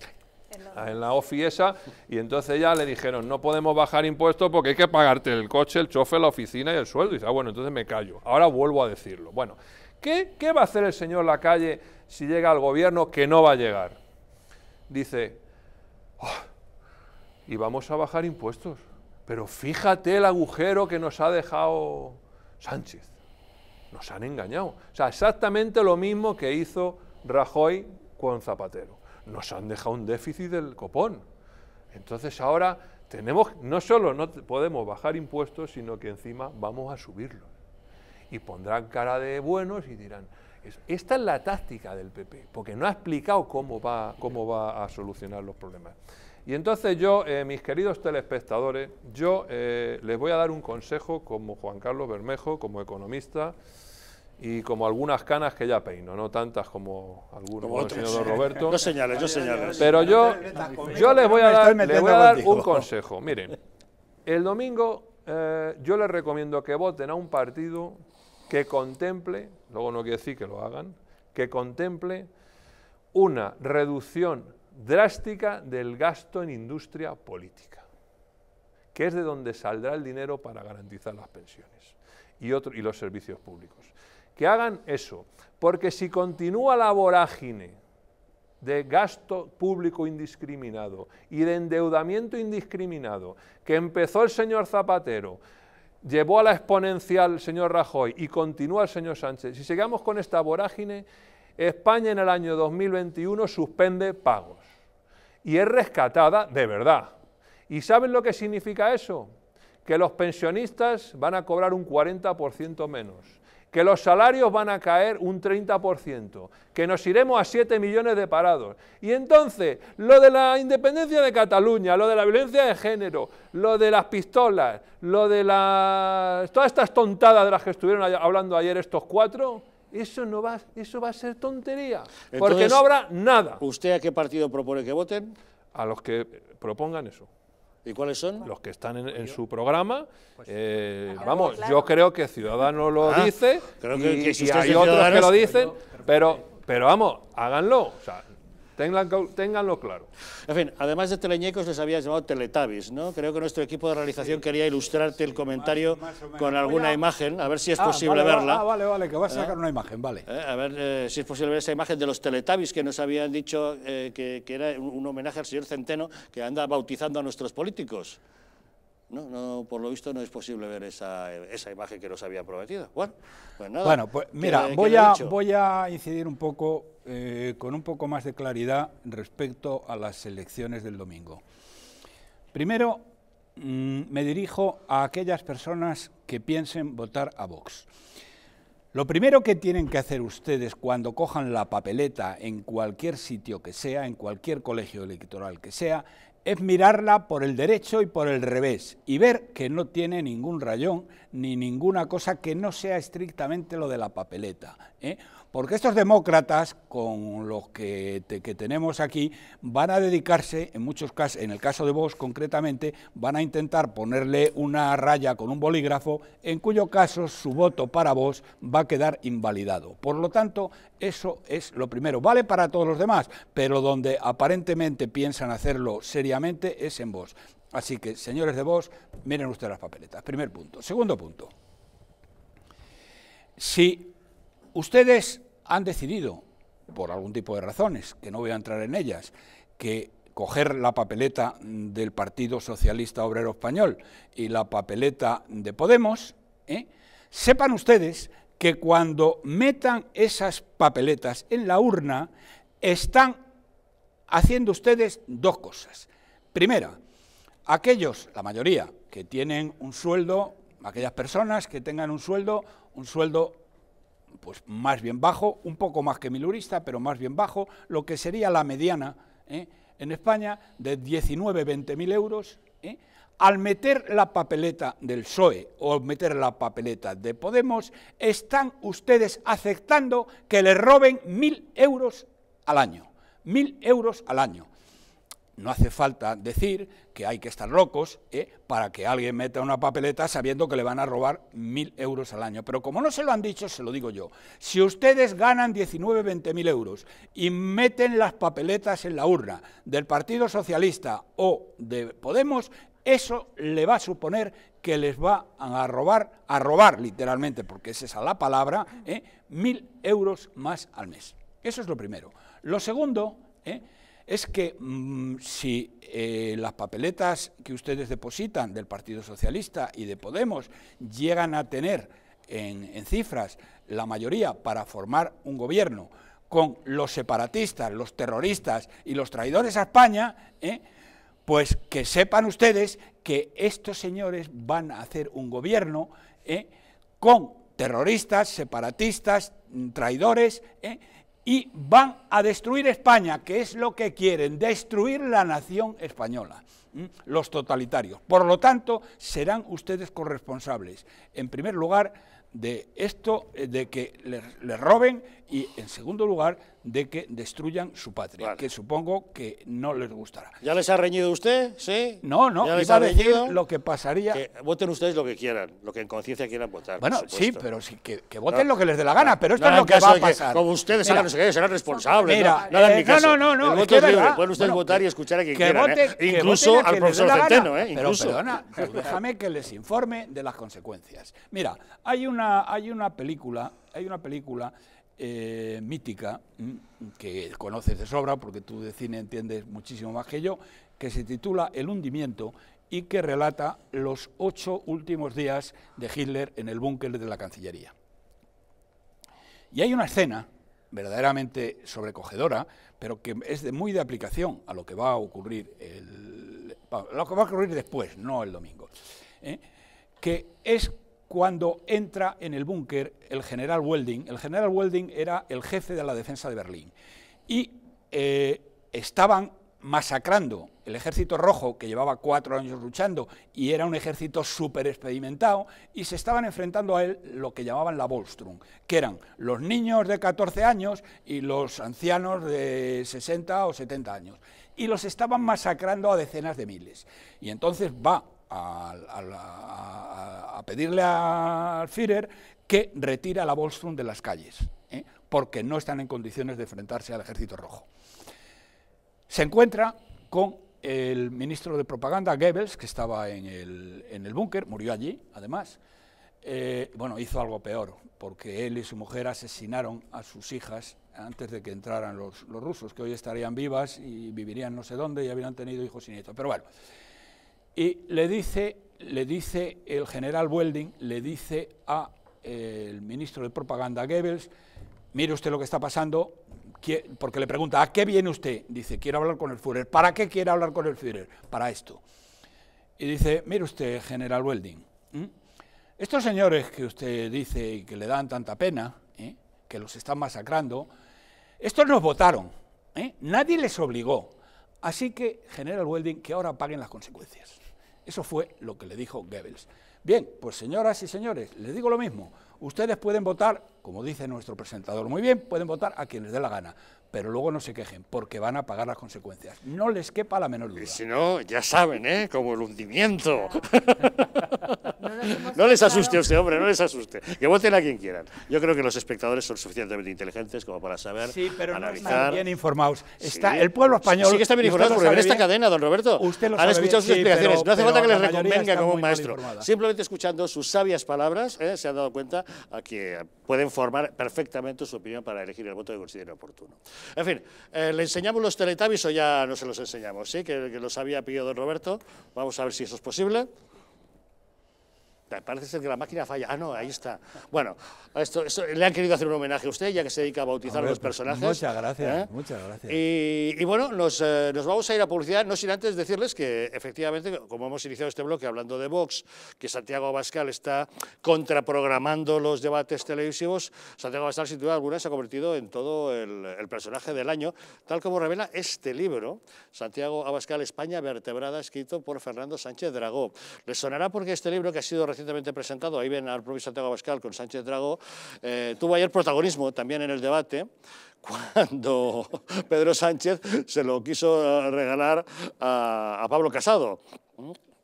la OFIESA y entonces ya le dijeron, no podemos bajar impuestos porque hay que pagarte el coche, el chofer, la oficina y el sueldo. Y dice, ah, bueno, entonces me callo. Ahora vuelvo a decirlo. Bueno, ¿qué, ¿qué va a hacer el señor Lacalle si llega al gobierno que no va a llegar? Dice, oh, y vamos a bajar impuestos. Pero fíjate el agujero que nos ha dejado Sánchez. Nos han engañado. O sea, exactamente lo mismo que hizo Rajoy con Zapatero. Nos han dejado un déficit del copón. Entonces ahora tenemos, no solo no podemos bajar impuestos, sino que encima vamos a subirlos. Y pondrán cara de buenos y dirán, esta es la táctica del PP, porque no ha explicado cómo va, cómo va a solucionar los problemas. Y entonces yo, eh, mis queridos telespectadores, yo eh, les voy a dar un consejo como Juan Carlos Bermejo, como economista, y como algunas canas que ya peino, no tantas como algunos, como Roberto. Yo señales, yo señales. Pero yo, yo les voy a dar, un consejo. Miren, el domingo eh, yo les recomiendo que voten a un partido que contemple, luego no quiere decir que lo hagan, que contemple una reducción drástica del gasto en industria política, que es de donde saldrá el dinero para garantizar las pensiones y, los servicios públicos. Que hagan eso, porque si continúa la vorágine de gasto público indiscriminado y de endeudamiento indiscriminado que empezó el señor Zapatero, llevó a la exponencial el señor Rajoy y continúa el señor Sánchez, si seguimos con esta vorágine, España en el año 2021 suspende pagos y es rescatada de verdad. ¿Y saben lo que significa eso? Que los pensionistas van a cobrar un 40% menos, que los salarios van a caer un 30%, que nos iremos a 7 millones de parados. Y entonces, lo de la independencia de Cataluña, lo de la violencia de género, lo de las pistolas, lo de las... todas estas tontadas de las que estuvieron hablando ayer estos cuatro, eso, no va, eso va a ser tontería, porque no habrá nada. ¿Usted a qué partido propone que voten? A los que propongan eso. ¿Y cuáles son? Los que están en, su programa. Pues, eh, vamos, yo creo que Ciudadanos lo ah, dice creo que, y, hay otros que lo dicen, pero, eh. pero, vamos, háganlo. Ténganlo, claro. En fin, además de teleñecos les había llamado teletavis, ¿no? Creo que nuestro equipo de realización quería ilustrarte el comentario con alguna imagen, a ver si es ah, posible verla. Ah, vale, vale, que vas a ¿Eh? sacar una imagen, vale. ¿Eh? a ver eh, si es posible ver esa imagen de los teletavis que nos habían dicho que, era un, homenaje al señor Centeno que anda bautizando a nuestros políticos. No, no, por lo visto no es posible ver esa, imagen que nos había prometido. Bueno, pues nada. Bueno, pues mira, voy, a, voy a incidir un poco eh, con un poco más de claridad respecto a las elecciones del domingo. Primero, mm, me dirijo a aquellas personas que piensen votar a Vox. Lo primero que tienen que hacer ustedes cuando cojan la papeleta en cualquier sitio que sea, en cualquier colegio electoral que sea, es mirarla por el derecho y por el revés y ver que no tiene ningún rayón ni ninguna cosa que no sea estrictamente lo de la papeleta. ¿eh? Porque estos demócratas, con los que, tenemos aquí, van a dedicarse, en muchos casos, en el caso de vos concretamente, van a intentar ponerle una raya con un bolígrafo, en cuyo caso su voto para vos va a quedar invalidado. Por lo tanto, eso es lo primero. Vale para todos los demás, pero donde aparentemente piensan hacerlo seriamente es en vos. Así que, señores de vos, miren ustedes las papeletas. Primer punto. Segundo punto. Si ustedes han decidido, por algún tipo de razones, que no voy a entrar en ellas, que coger la papeleta del Partido Socialista Obrero Español y la papeleta de Podemos, ¿eh? sepan ustedes que cuando metan esas papeletas en la urna, están haciendo ustedes dos cosas. Primera, aquellos, la mayoría, que tienen un sueldo, aquellas personas que tengan un sueldo, un sueldo pues más bien bajo, un poco más que milurista, pero más bien bajo, lo que sería la mediana ¿eh? en España de 19-20 mil euros. ¿eh? Al meter la papeleta del PSOE o meter la papeleta de Podemos, están ustedes aceptando que le roben mil euros al año, mil euros al año no hace falta decir que hay que estar locos ¿eh? para que alguien meta una papeleta sabiendo que le van a robar mil euros al año. Pero como no se lo han dicho, se lo digo yo. Si ustedes ganan 19, 20 mil euros y meten las papeletas en la urna del Partido Socialista o de Podemos, eso le va a suponer que les va a robar, a robar literalmente, porque es esa la palabra, ¿eh? mil euros más al mes. Eso es lo primero. Lo segundo... ¿eh? es que mm, si eh, las papeletas que ustedes depositan del Partido Socialista y de Podemos llegan a tener en, cifras la mayoría para formar un gobierno con los separatistas, los terroristas y los traidores a España, ¿eh? pues que sepan ustedes que estos señores van a hacer un gobierno ¿eh? con terroristas, separatistas, mm, traidores, y van a destruir España, que es lo que quieren, destruir la nación española, los totalitarios. Por lo tanto, serán ustedes corresponsables, en primer lugar, de esto, eh, de que les roben y, en segundo lugar, de que destruyan su patria, que supongo que no les gustará. ¿Ya les ha reñido usted? ¿Sí? No, no, les ha reñido lo que pasaría... Que voten ustedes lo que quieran, lo que en conciencia quieran votar, Bueno, sí, pero sí, que, voten lo que les dé la gana, pero esto no es lo que va a pasar. como ustedes mira, serán responsables, mira, no, mi caso. no, no, no, El es, pueden ustedes votar y escuchar a quien quieran, ¿eh? que incluso al profesor Centeno, ¿eh? Pero déjame que les informe de las consecuencias. Mira, hay una, hay una película, hay una película eh, mítica, mm, que conoces de sobra porque tú de cine entiendes muchísimo más que yo, que se titula El hundimiento y que relata los ocho últimos días de Hitler en el búnker de la Cancillería. Y hay una escena verdaderamente sobrecogedora, pero que es muy de aplicación a lo que va a ocurrir el, lo que va a ocurrir después, no el domingo, ¿eh? que es cuando entra en el búnker el general Welding. El general Welding era el jefe de la defensa de Berlín. Y eh, estaban masacrando el ejército rojo, que llevaba cuatro años luchando y era un ejército súper experimentado, y se estaban enfrentando a él lo que llamaban la Bolstrum, que eran los niños de 14 años y los ancianos de 60 o 70 años. Y los estaban masacrando a decenas de miles. Y entonces va a, a, pedirle al Führer que retira a la Volkswagen de las calles, ¿eh? porque no están en condiciones de enfrentarse al Ejército Rojo. Se encuentra con el ministro de propaganda, Goebbels, que estaba en el, búnker, murió allí, además. Eh, bueno, hizo algo peor, porque él y su mujer asesinaron a sus hijas antes de que entraran los, los rusos, que hoy estarían vivas y vivirían no sé dónde y habrían tenido hijos y nietos. Pero bueno, y le dice, le dice el general Welding, le dice al eh, el ministro de propaganda Goebbels, mire usted lo que está pasando, porque le pregunta, ¿a qué viene usted? Dice, quiero hablar con el Führer. ¿Para qué quiere hablar con el Führer? Para esto. Y dice, mire usted, general Welding, estos señores que usted dice y que le dan tanta pena, ¿eh? que los están masacrando, estos nos votaron, ¿eh? nadie les obligó. Así que, general Welding, que ahora paguen las consecuencias. Eso fue lo que le dijo Goebbels. Bien, pues señoras y señores, les digo lo mismo. Ustedes pueden votar, como dice nuestro presentador muy bien, pueden votar a quien les dé la gana pero luego no se quejen, porque van a pagar las consecuencias. No les quepa la menor duda. Y si no, ya saben, ¿eh? Como el hundimiento. no, les asuste usted, hombre, no les asuste. Que voten a quien quieran. Yo creo que los espectadores son suficientemente inteligentes como para saber, sí, pero analizar. No están bien informados. Está, El pueblo español... Sí que está bien informado, porque en esta cadena, don Roberto, usted lo han escuchado sus explicaciones. no hace falta que les reconvenga como un maestro. Simplemente escuchando sus sabias palabras, ¿eh? se han dado cuenta que pueden formar perfectamente su opinión para elegir el voto que consideren oportuno. En fin, eh, ¿le enseñamos los teletavis o ya no se los enseñamos? Sí, que, que los había pillado Roberto. Vamos a ver si eso es posible. Parece ser que la máquina falla. Ah, no, ahí está. Bueno, esto, le han querido hacer un homenaje a usted, ya que se dedica a bautizar los pues, personajes. Muchas gracias, ¿Eh? muchas gracias. Y, bueno, eh, nos, vamos a ir a publicidad, no sin antes decirles que efectivamente, como hemos iniciado este bloque hablando de Vox, que Santiago Abascal está contraprogramando los debates televisivos, Santiago Abascal, sin duda alguna, se ha convertido en todo el, personaje del año, tal como revela este libro, Santiago Abascal, España vertebrada, escrito por Fernando Sánchez Dragó. le sonará porque este libro que ha sido recientemente presentado, ahí ven al propio Santiago Abascal con Sánchez Drago, eh, tuvo ayer protagonismo también en el debate cuando Pedro Sánchez se lo quiso regalar a, Pablo Casado.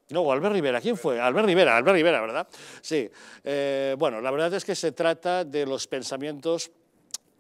No, Albert Rivera, ¿quién fue? Albert Rivera, Albert Rivera, ¿verdad? Sí. Eh, bueno, la verdad es que se trata de los pensamientos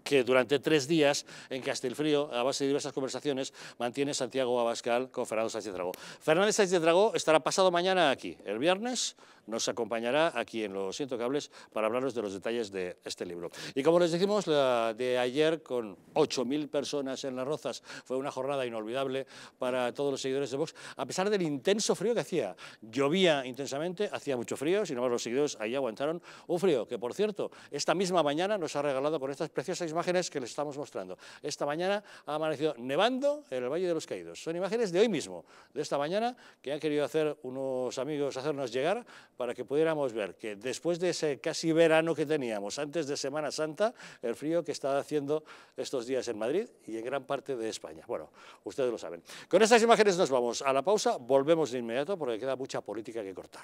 que durante tres días en Castelfrío, a base de diversas conversaciones, mantiene Santiago Abascal con Fernando Sánchez Dragó. Fernando Sánchez Dragó estará pasado mañana aquí, el viernes, nos acompañará aquí en Los Cables para hablaros de los detalles de este libro. Y como les decimos, la de ayer con 8.000 personas en Las Rozas fue una jornada inolvidable para todos los seguidores de Vox, a pesar del intenso frío que hacía. Llovía intensamente, hacía mucho frío, sin embargo los seguidores ahí aguantaron un frío que, por cierto, esta misma mañana nos ha regalado con estas preciosas imágenes que les estamos mostrando. Esta mañana ha amanecido nevando en el Valle de los Caídos. Son imágenes de hoy mismo, de esta mañana, que han querido hacer unos amigos hacernos llegar para que pudiéramos ver que después de ese casi verano que teníamos, antes de Semana Santa, el frío que está haciendo estos días en Madrid y en gran parte de España. Bueno, ustedes lo saben. Con estas imágenes nos vamos a la pausa, volvemos de inmediato porque queda mucha política que cortar.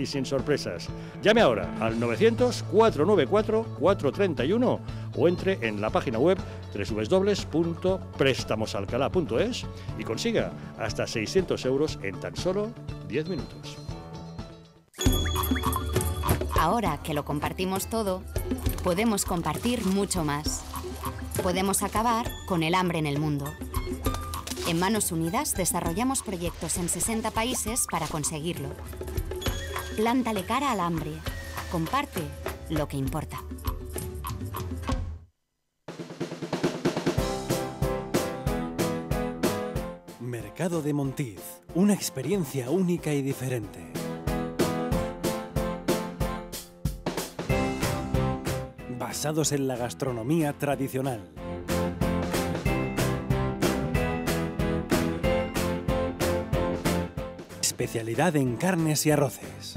y sin sorpresas. Llame ahora al 900-494-431 o entre en la página web www.préstamosalcalá.es y consiga hasta 600 euros en tan solo 10 minutos. Ahora que lo compartimos todo, podemos compartir mucho más. Podemos acabar con el hambre en el mundo. En Manos Unidas desarrollamos proyectos en 60 países para conseguirlo. Plántale cara al hambre. Comparte lo que importa. Mercado de Montiz, una experiencia única y diferente. Basados en la gastronomía tradicional. especialidad en carnes y arroces.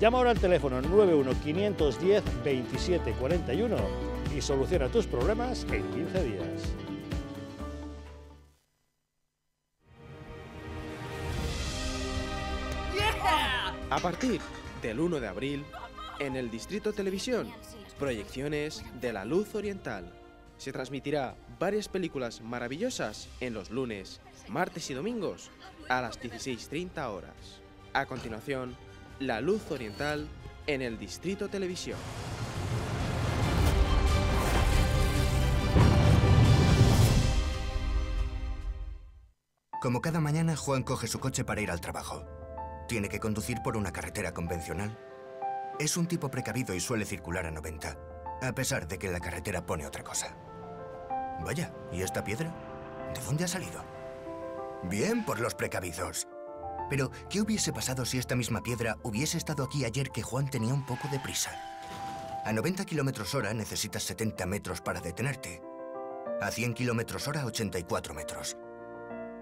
Llama ahora al teléfono 91-510-2741 y soluciona tus problemas en 15 días. A partir del 1 de abril, en el Distrito Televisión, proyecciones de la luz oriental. Se transmitirá varias películas maravillosas en los lunes, martes y domingos a las 16.30 horas. A continuación, la Luz Oriental en el Distrito Televisión. Como cada mañana, Juan coge su coche para ir al trabajo. Tiene que conducir por una carretera convencional. Es un tipo precavido y suele circular a 90, a pesar de que la carretera pone otra cosa. Vaya, ¿y esta piedra? ¿De dónde ha salido? Bien por los precavidos. Pero, ¿qué hubiese pasado si esta misma piedra hubiese estado aquí ayer que Juan tenía un poco de prisa? A 90 km hora necesitas 70 metros para detenerte. A 100 km hora, 84 metros.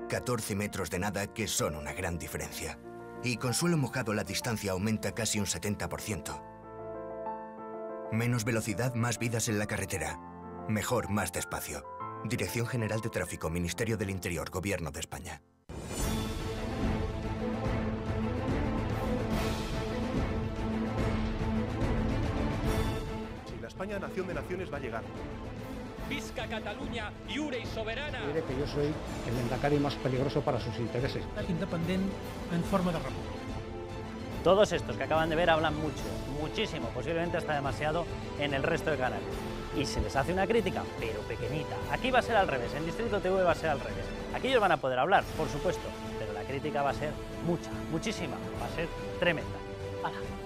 14 metros de nada que son una gran diferencia. Y con suelo mojado la distancia aumenta casi un 70%. Menos velocidad, más vidas en la carretera. Mejor, más despacio. Dirección General de Tráfico, Ministerio del Interior, Gobierno de España. España Nación de Naciones va a llegar. Visca Cataluña, Iure y soberana. Mire que yo soy el endacari más peligroso para sus intereses. Independent en forma de república. Todos estos que acaban de ver hablan mucho, muchísimo, posiblemente hasta demasiado en el resto de canal. Y se les hace una crítica, pero pequeñita. Aquí va a ser al revés, en Distrito TV va a ser al revés. Aquí ellos van a poder hablar, por supuesto, pero la crítica va a ser mucha, muchísima, va a ser tremenda. ¡Hala!